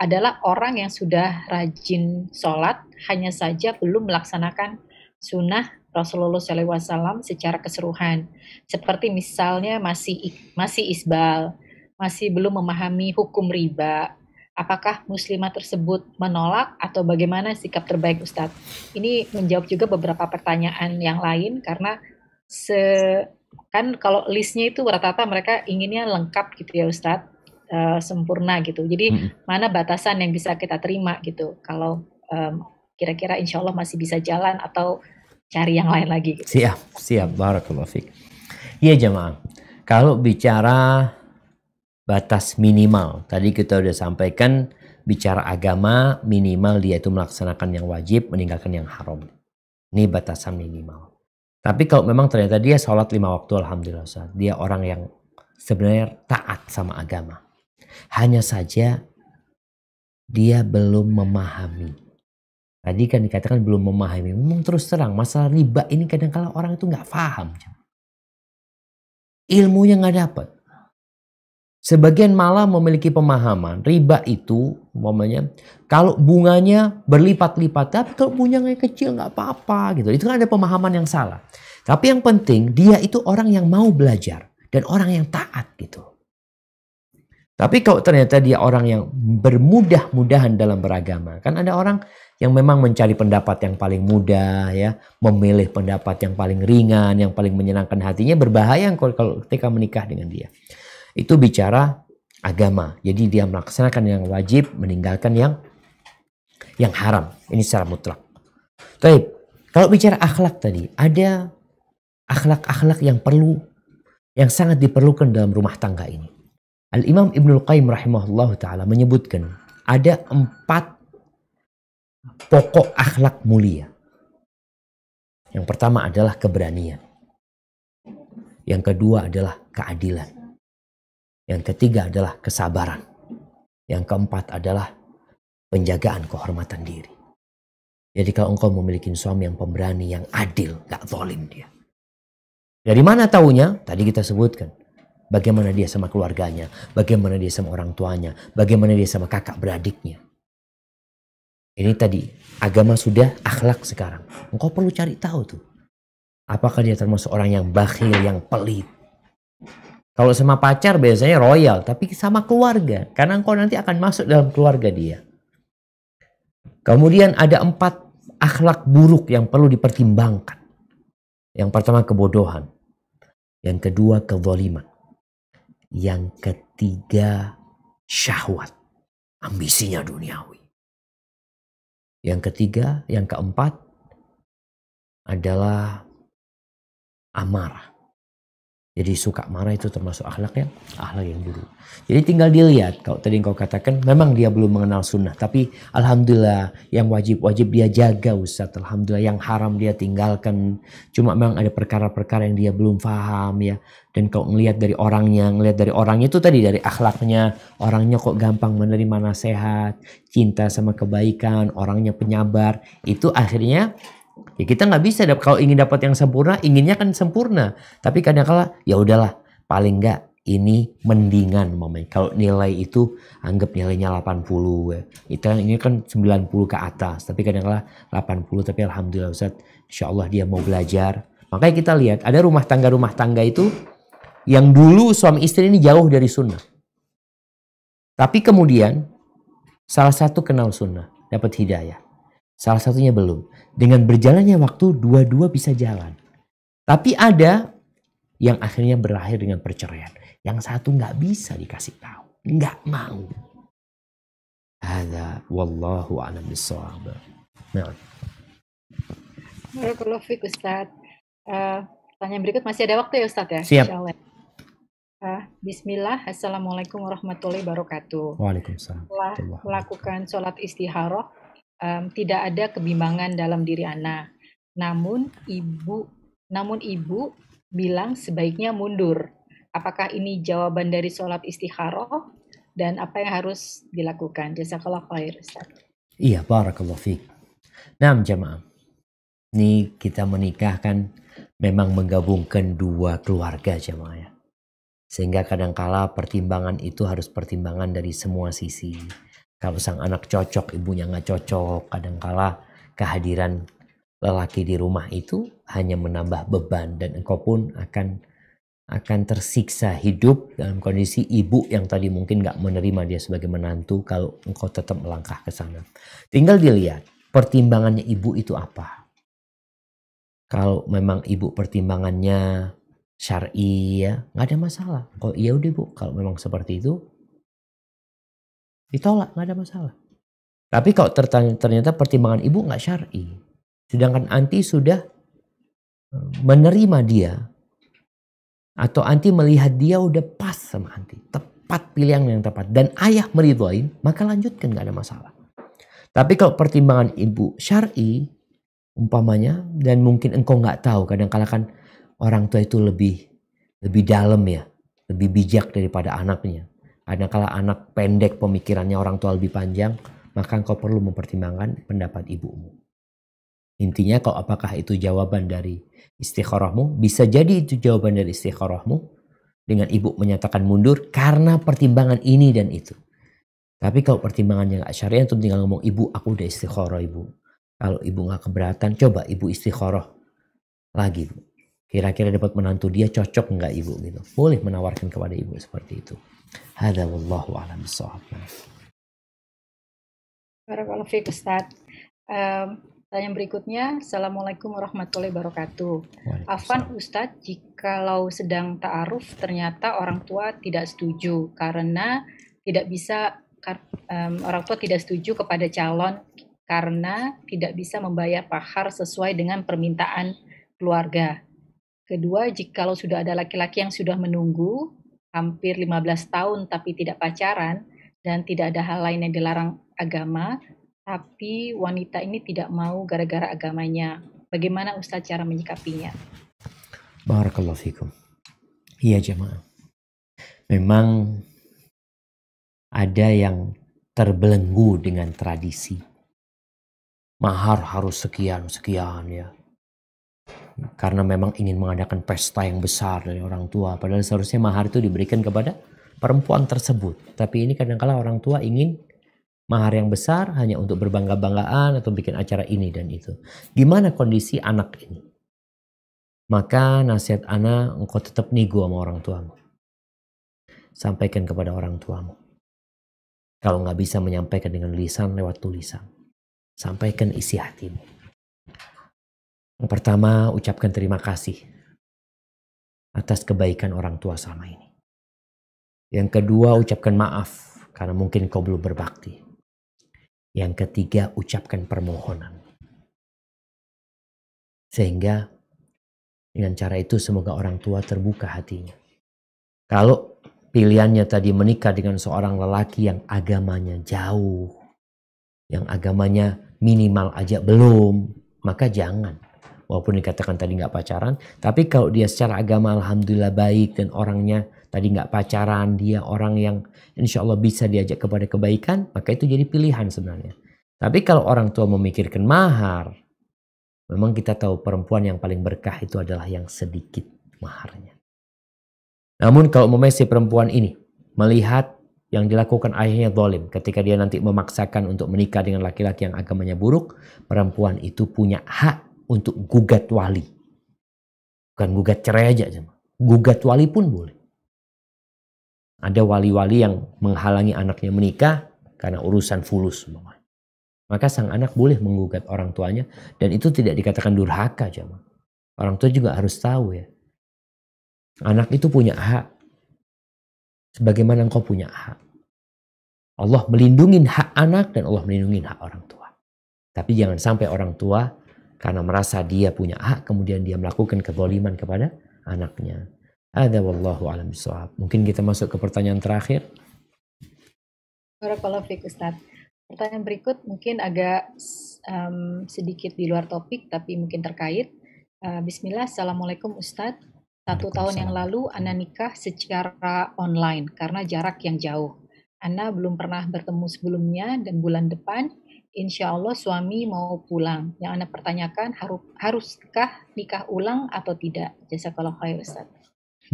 adalah orang yang sudah rajin sholat hanya saja belum melaksanakan sunnah Rasulullah SAW secara keseruhan seperti misalnya masih masih isbal masih belum memahami hukum riba, apakah muslimah tersebut menolak atau bagaimana sikap terbaik Ustadz? Ini menjawab juga beberapa pertanyaan yang lain karena se kan kalau listnya itu rata-rata mereka inginnya lengkap gitu ya Ustadz, uh, sempurna gitu. Jadi hmm. mana batasan yang bisa kita terima gitu? Kalau um, kira-kira insya Allah masih bisa jalan atau cari yang lain lagi. Gitu. Siap, siap. Barakallahu fiqh. Iya jemaah. Kalau bicara batas minimal. Tadi kita sudah sampaikan bicara agama minimal dia itu melaksanakan yang wajib, meninggalkan yang haram. Ini batasan minimal. Tapi kalau memang ternyata dia sholat lima waktu, alhamdulillah Dia orang yang sebenarnya taat sama agama. Hanya saja dia belum memahami. Tadi kan dikatakan belum memahami. Memang terus terang masalah riba ini kadang kadang orang itu nggak paham. Ilmunya nggak dapat. Sebagian malah memiliki pemahaman riba itu umpamanya kalau bunganya berlipat-lipat tapi kalau bunganya kecil nggak apa-apa gitu. Itu kan ada pemahaman yang salah. Tapi yang penting dia itu orang yang mau belajar dan orang yang taat gitu. Tapi kalau ternyata dia orang yang bermudah-mudahan dalam beragama, kan ada orang yang memang mencari pendapat yang paling mudah ya, memilih pendapat yang paling ringan, yang paling menyenangkan hatinya berbahaya kalau ketika menikah dengan dia itu bicara agama. Jadi dia melaksanakan yang wajib, meninggalkan yang yang haram. Ini secara mutlak. Tapi kalau bicara akhlak tadi, ada akhlak-akhlak yang perlu, yang sangat diperlukan dalam rumah tangga ini. Al-Imam Ibnul Qayyim rahimahullah ta'ala menyebutkan, ada empat pokok akhlak mulia. Yang pertama adalah keberanian. Yang kedua adalah keadilan. Yang ketiga adalah kesabaran. Yang keempat adalah penjagaan kehormatan diri. Jadi kalau engkau memiliki suami yang pemberani, yang adil, gak zolim dia. Dari mana taunya? Tadi kita sebutkan. Bagaimana dia sama keluarganya, bagaimana dia sama orang tuanya, bagaimana dia sama kakak beradiknya. Ini tadi, agama sudah akhlak sekarang. Engkau perlu cari tahu tuh. Apakah dia termasuk orang yang bakhil, yang pelit. Kalau sama pacar biasanya royal, tapi sama keluarga. Karena engkau nanti akan masuk dalam keluarga dia. Kemudian ada empat akhlak buruk yang perlu dipertimbangkan. Yang pertama kebodohan. Yang kedua kezaliman. Yang ketiga syahwat. Ambisinya duniawi. Yang ketiga, yang keempat adalah amarah. Jadi suka marah itu termasuk akhlak yang akhlak yang buruk. Jadi tinggal dilihat. Kalau tadi engkau katakan memang dia belum mengenal sunnah, tapi alhamdulillah yang wajib-wajib dia jaga Ustaz. Alhamdulillah yang haram dia tinggalkan. Cuma memang ada perkara-perkara yang dia belum paham ya. Dan kau ngelihat dari orangnya, ngelihat dari orangnya itu tadi dari akhlaknya, orangnya kok gampang menerima nasihat, cinta sama kebaikan, orangnya penyabar. Itu akhirnya Ya kita nggak bisa kalau ingin dapat yang sempurna, inginnya kan sempurna. Tapi kadang-kala ya udahlah, paling nggak ini mendingan momen. Kalau nilai itu anggap nilainya 80 ya. Itu ini kan 90 ke atas, tapi kadang-kala 80 tapi alhamdulillah Ustaz, insya Allah dia mau belajar. Makanya kita lihat ada rumah tangga-rumah tangga itu yang dulu suami istri ini jauh dari sunnah. Tapi kemudian salah satu kenal sunnah, dapat hidayah. Salah satunya belum. Dengan berjalannya waktu, dua-dua bisa jalan. Tapi ada yang akhirnya berakhir dengan perceraian. Yang satu nggak bisa dikasih tahu, nggak mau. Ada wallahu a'lam bishawab. Nah. Barakallahu Ustaz. Uh, berikut masih ada waktu ya Ustaz ya? Siap. Uh, Bismillah, Assalamualaikum warahmatullahi wabarakatuh. Waalaikumsalam. Setelah melakukan sholat istiharoh, um, tidak ada kebimbangan dalam diri anak. Namun ibu, namun ibu bilang sebaiknya mundur. Apakah ini jawaban dari sholat istikharah dan apa yang harus dilakukan? kalau khair, Ustaz. Iya, barakallah fi. Nah, jemaah. Ini kita menikahkan memang menggabungkan dua keluarga jemaah ya. Sehingga kadangkala pertimbangan itu harus pertimbangan dari semua sisi kalau sang anak cocok, ibunya nggak cocok. Kadangkala kehadiran lelaki di rumah itu hanya menambah beban dan engkau pun akan akan tersiksa hidup dalam kondisi ibu yang tadi mungkin nggak menerima dia sebagai menantu kalau engkau tetap melangkah ke sana. Tinggal dilihat pertimbangannya ibu itu apa. Kalau memang ibu pertimbangannya syari ya nggak ada masalah. kalau iya udah bu kalau memang seperti itu Ditolak, nggak ada masalah. Tapi kalau ternyata pertimbangan ibu nggak syari, sedangkan anti sudah eh, menerima dia, atau anti melihat dia udah pas sama anti, tepat pilihan yang tepat, dan ayah meridhoin, maka lanjutkan nggak ada masalah. Tapi kalau pertimbangan ibu syari, umpamanya, dan mungkin engkau nggak tahu, kadang kala kan orang tua itu lebih lebih dalam ya, lebih bijak daripada anaknya ada kala anak pendek pemikirannya orang tua lebih panjang, maka engkau perlu mempertimbangkan pendapat ibumu. Intinya kau apakah itu jawaban dari istikharahmu, bisa jadi itu jawaban dari istikharahmu dengan ibu menyatakan mundur karena pertimbangan ini dan itu. Tapi kalau pertimbangannya nggak syariah, itu tinggal ngomong ibu, aku udah istikharah ibu. Kalau ibu nggak keberatan, coba ibu istikharah lagi. Kira-kira dapat menantu dia cocok nggak ibu gitu. Boleh menawarkan kepada ibu seperti itu. هذا والله أعلم بالصواب tanya berikutnya, Assalamualaikum warahmatullahi wabarakatuh. Afan Ustadz, jikalau sedang ta'aruf ternyata orang tua tidak setuju karena tidak bisa um, orang tua tidak setuju kepada calon karena tidak bisa membayar pahar sesuai dengan permintaan keluarga. Kedua, jikalau sudah ada laki-laki yang sudah menunggu hampir 15 tahun tapi tidak pacaran dan tidak ada hal lain yang dilarang agama, tapi wanita ini tidak mau gara-gara agamanya. Bagaimana Ustaz cara menyikapinya? Barakallahu fikum. Iya jemaah. Memang ada yang terbelenggu dengan tradisi. Mahar harus sekian sekian ya karena memang ingin mengadakan pesta yang besar dari orang tua. Padahal seharusnya mahar itu diberikan kepada perempuan tersebut. Tapi ini kadangkala orang tua ingin mahar yang besar hanya untuk berbangga-banggaan atau bikin acara ini dan itu. Gimana kondisi anak ini? Maka nasihat anak, engkau tetap nigo sama orang tuamu. Sampaikan kepada orang tuamu. Kalau nggak bisa menyampaikan dengan lisan, lewat tulisan. Sampaikan isi hatimu. Yang pertama, ucapkan terima kasih atas kebaikan orang tua selama ini. Yang kedua, ucapkan maaf karena mungkin kau belum berbakti. Yang ketiga, ucapkan permohonan. Sehingga dengan cara itu semoga orang tua terbuka hatinya. Kalau pilihannya tadi menikah dengan seorang lelaki yang agamanya jauh, yang agamanya minimal aja belum, maka jangan walaupun dikatakan tadi nggak pacaran, tapi kalau dia secara agama alhamdulillah baik dan orangnya tadi nggak pacaran, dia orang yang insya Allah bisa diajak kepada kebaikan, maka itu jadi pilihan sebenarnya. Tapi kalau orang tua memikirkan mahar, memang kita tahu perempuan yang paling berkah itu adalah yang sedikit maharnya. Namun kalau memesi perempuan ini melihat yang dilakukan ayahnya dolim ketika dia nanti memaksakan untuk menikah dengan laki-laki yang agamanya buruk, perempuan itu punya hak untuk gugat wali. Bukan gugat cerai aja, gugat wali pun boleh. Ada wali-wali yang menghalangi anaknya menikah karena urusan fulus. Maka sang anak boleh menggugat orang tuanya dan itu tidak dikatakan durhaka. Jemaah. Orang tua juga harus tahu ya. Anak itu punya hak. Sebagaimana engkau punya hak. Allah melindungi hak anak dan Allah melindungi hak orang tua. Tapi jangan sampai orang tua karena merasa dia punya hak kemudian dia melakukan keboliman kepada anaknya. Ada wallahu alam bisawab. Mungkin kita masuk ke pertanyaan terakhir. Barakallahu fiik Ustaz. Pertanyaan berikut mungkin agak um, sedikit di luar topik tapi mungkin terkait. Uh, Bismillah, Assalamualaikum Ustadz. Satu tahun yang lalu Ana nikah secara online karena jarak yang jauh. Ana belum pernah bertemu sebelumnya dan bulan depan insya Allah suami mau pulang. Yang Anda pertanyakan, haruskah nikah ulang atau tidak? Jasa kalau khair Ustaz.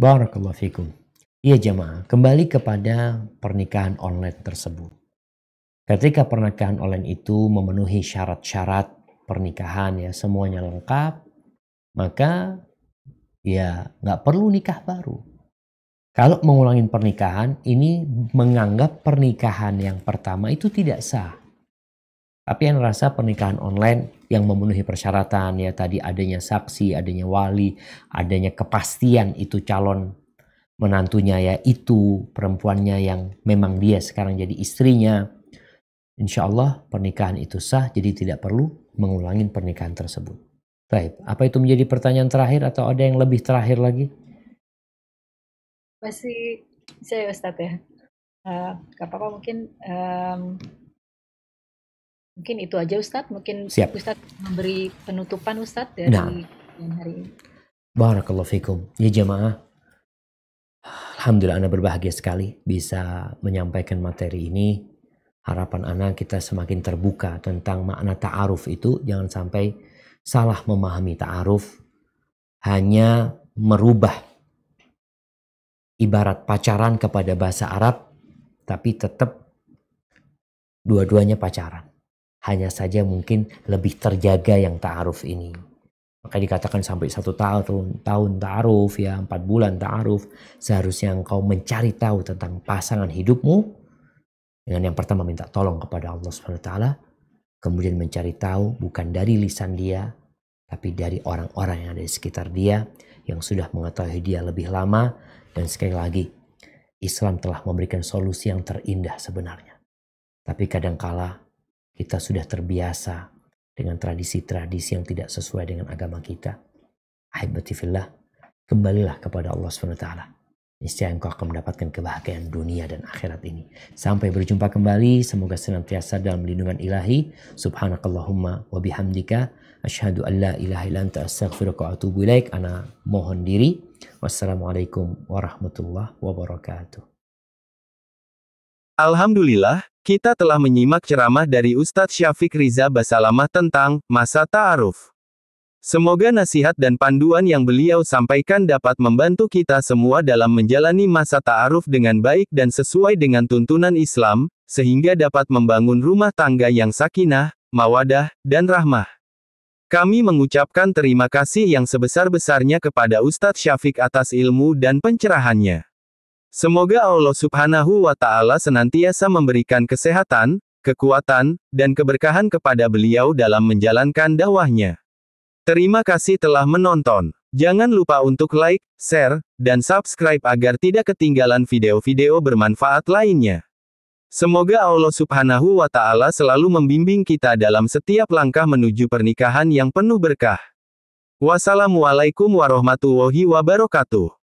Barakallahu fikum. Iya jemaah, kembali kepada pernikahan online tersebut. Ketika pernikahan online itu memenuhi syarat-syarat pernikahan ya, semuanya lengkap, maka ya nggak perlu nikah baru. Kalau mengulangin pernikahan, ini menganggap pernikahan yang pertama itu tidak sah. Tapi yang rasa pernikahan online yang memenuhi persyaratan ya tadi adanya saksi, adanya wali, adanya kepastian itu calon menantunya ya itu perempuannya yang memang dia sekarang jadi istrinya. Insya Allah pernikahan itu sah jadi tidak perlu mengulangi pernikahan tersebut. Baik, apa itu menjadi pertanyaan terakhir atau ada yang lebih terakhir lagi? Masih saya Ustadz ya. Uh, apa-apa mungkin um, Mungkin itu aja Ustadz, mungkin Siap. Ustadz memberi penutupan Ustadz dari nah. hari ini. Barakallahu fikum. Ya jemaah, Alhamdulillah Anda berbahagia sekali bisa menyampaikan materi ini. Harapan Anda kita semakin terbuka tentang makna ta'aruf itu. Jangan sampai salah memahami ta'aruf. Hanya merubah ibarat pacaran kepada bahasa Arab, tapi tetap dua-duanya pacaran hanya saja mungkin lebih terjaga yang ta'aruf ini. Maka dikatakan sampai satu tahun, tahun ta'aruf ya, empat bulan ta'aruf. Seharusnya engkau mencari tahu tentang pasangan hidupmu. Dengan yang pertama minta tolong kepada Allah SWT. Kemudian mencari tahu bukan dari lisan dia, tapi dari orang-orang yang ada di sekitar dia, yang sudah mengetahui dia lebih lama. Dan sekali lagi, Islam telah memberikan solusi yang terindah sebenarnya. Tapi kadangkala kita sudah terbiasa dengan tradisi-tradisi yang tidak sesuai dengan agama kita. Ahibatifillah, kembalilah kepada Allah SWT. Niscaya engkau akan mendapatkan kebahagiaan dunia dan akhirat ini. Sampai berjumpa kembali. Semoga senantiasa dalam lindungan ilahi. Subhanakallahumma wa bihamdika. Ashadu an la ilaha ila anta astaghfiruka wa atubu ilaik. Ana mohon diri. Wassalamualaikum warahmatullahi wabarakatuh. Alhamdulillah, kita telah menyimak ceramah dari Ustadz Syafiq Riza Basalamah tentang masa ta'aruf. Semoga nasihat dan panduan yang beliau sampaikan dapat membantu kita semua dalam menjalani masa ta'aruf dengan baik dan sesuai dengan tuntunan Islam, sehingga dapat membangun rumah tangga yang sakinah, mawadah, dan rahmah. Kami mengucapkan terima kasih yang sebesar-besarnya kepada Ustadz Syafiq atas ilmu dan pencerahannya. Semoga Allah Subhanahu wa Ta'ala senantiasa memberikan kesehatan, kekuatan, dan keberkahan kepada beliau dalam menjalankan dakwahnya. Terima kasih telah menonton. Jangan lupa untuk like, share, dan subscribe agar tidak ketinggalan video-video bermanfaat lainnya. Semoga Allah Subhanahu wa Ta'ala selalu membimbing kita dalam setiap langkah menuju pernikahan yang penuh berkah. Wassalamualaikum warahmatullahi wabarakatuh.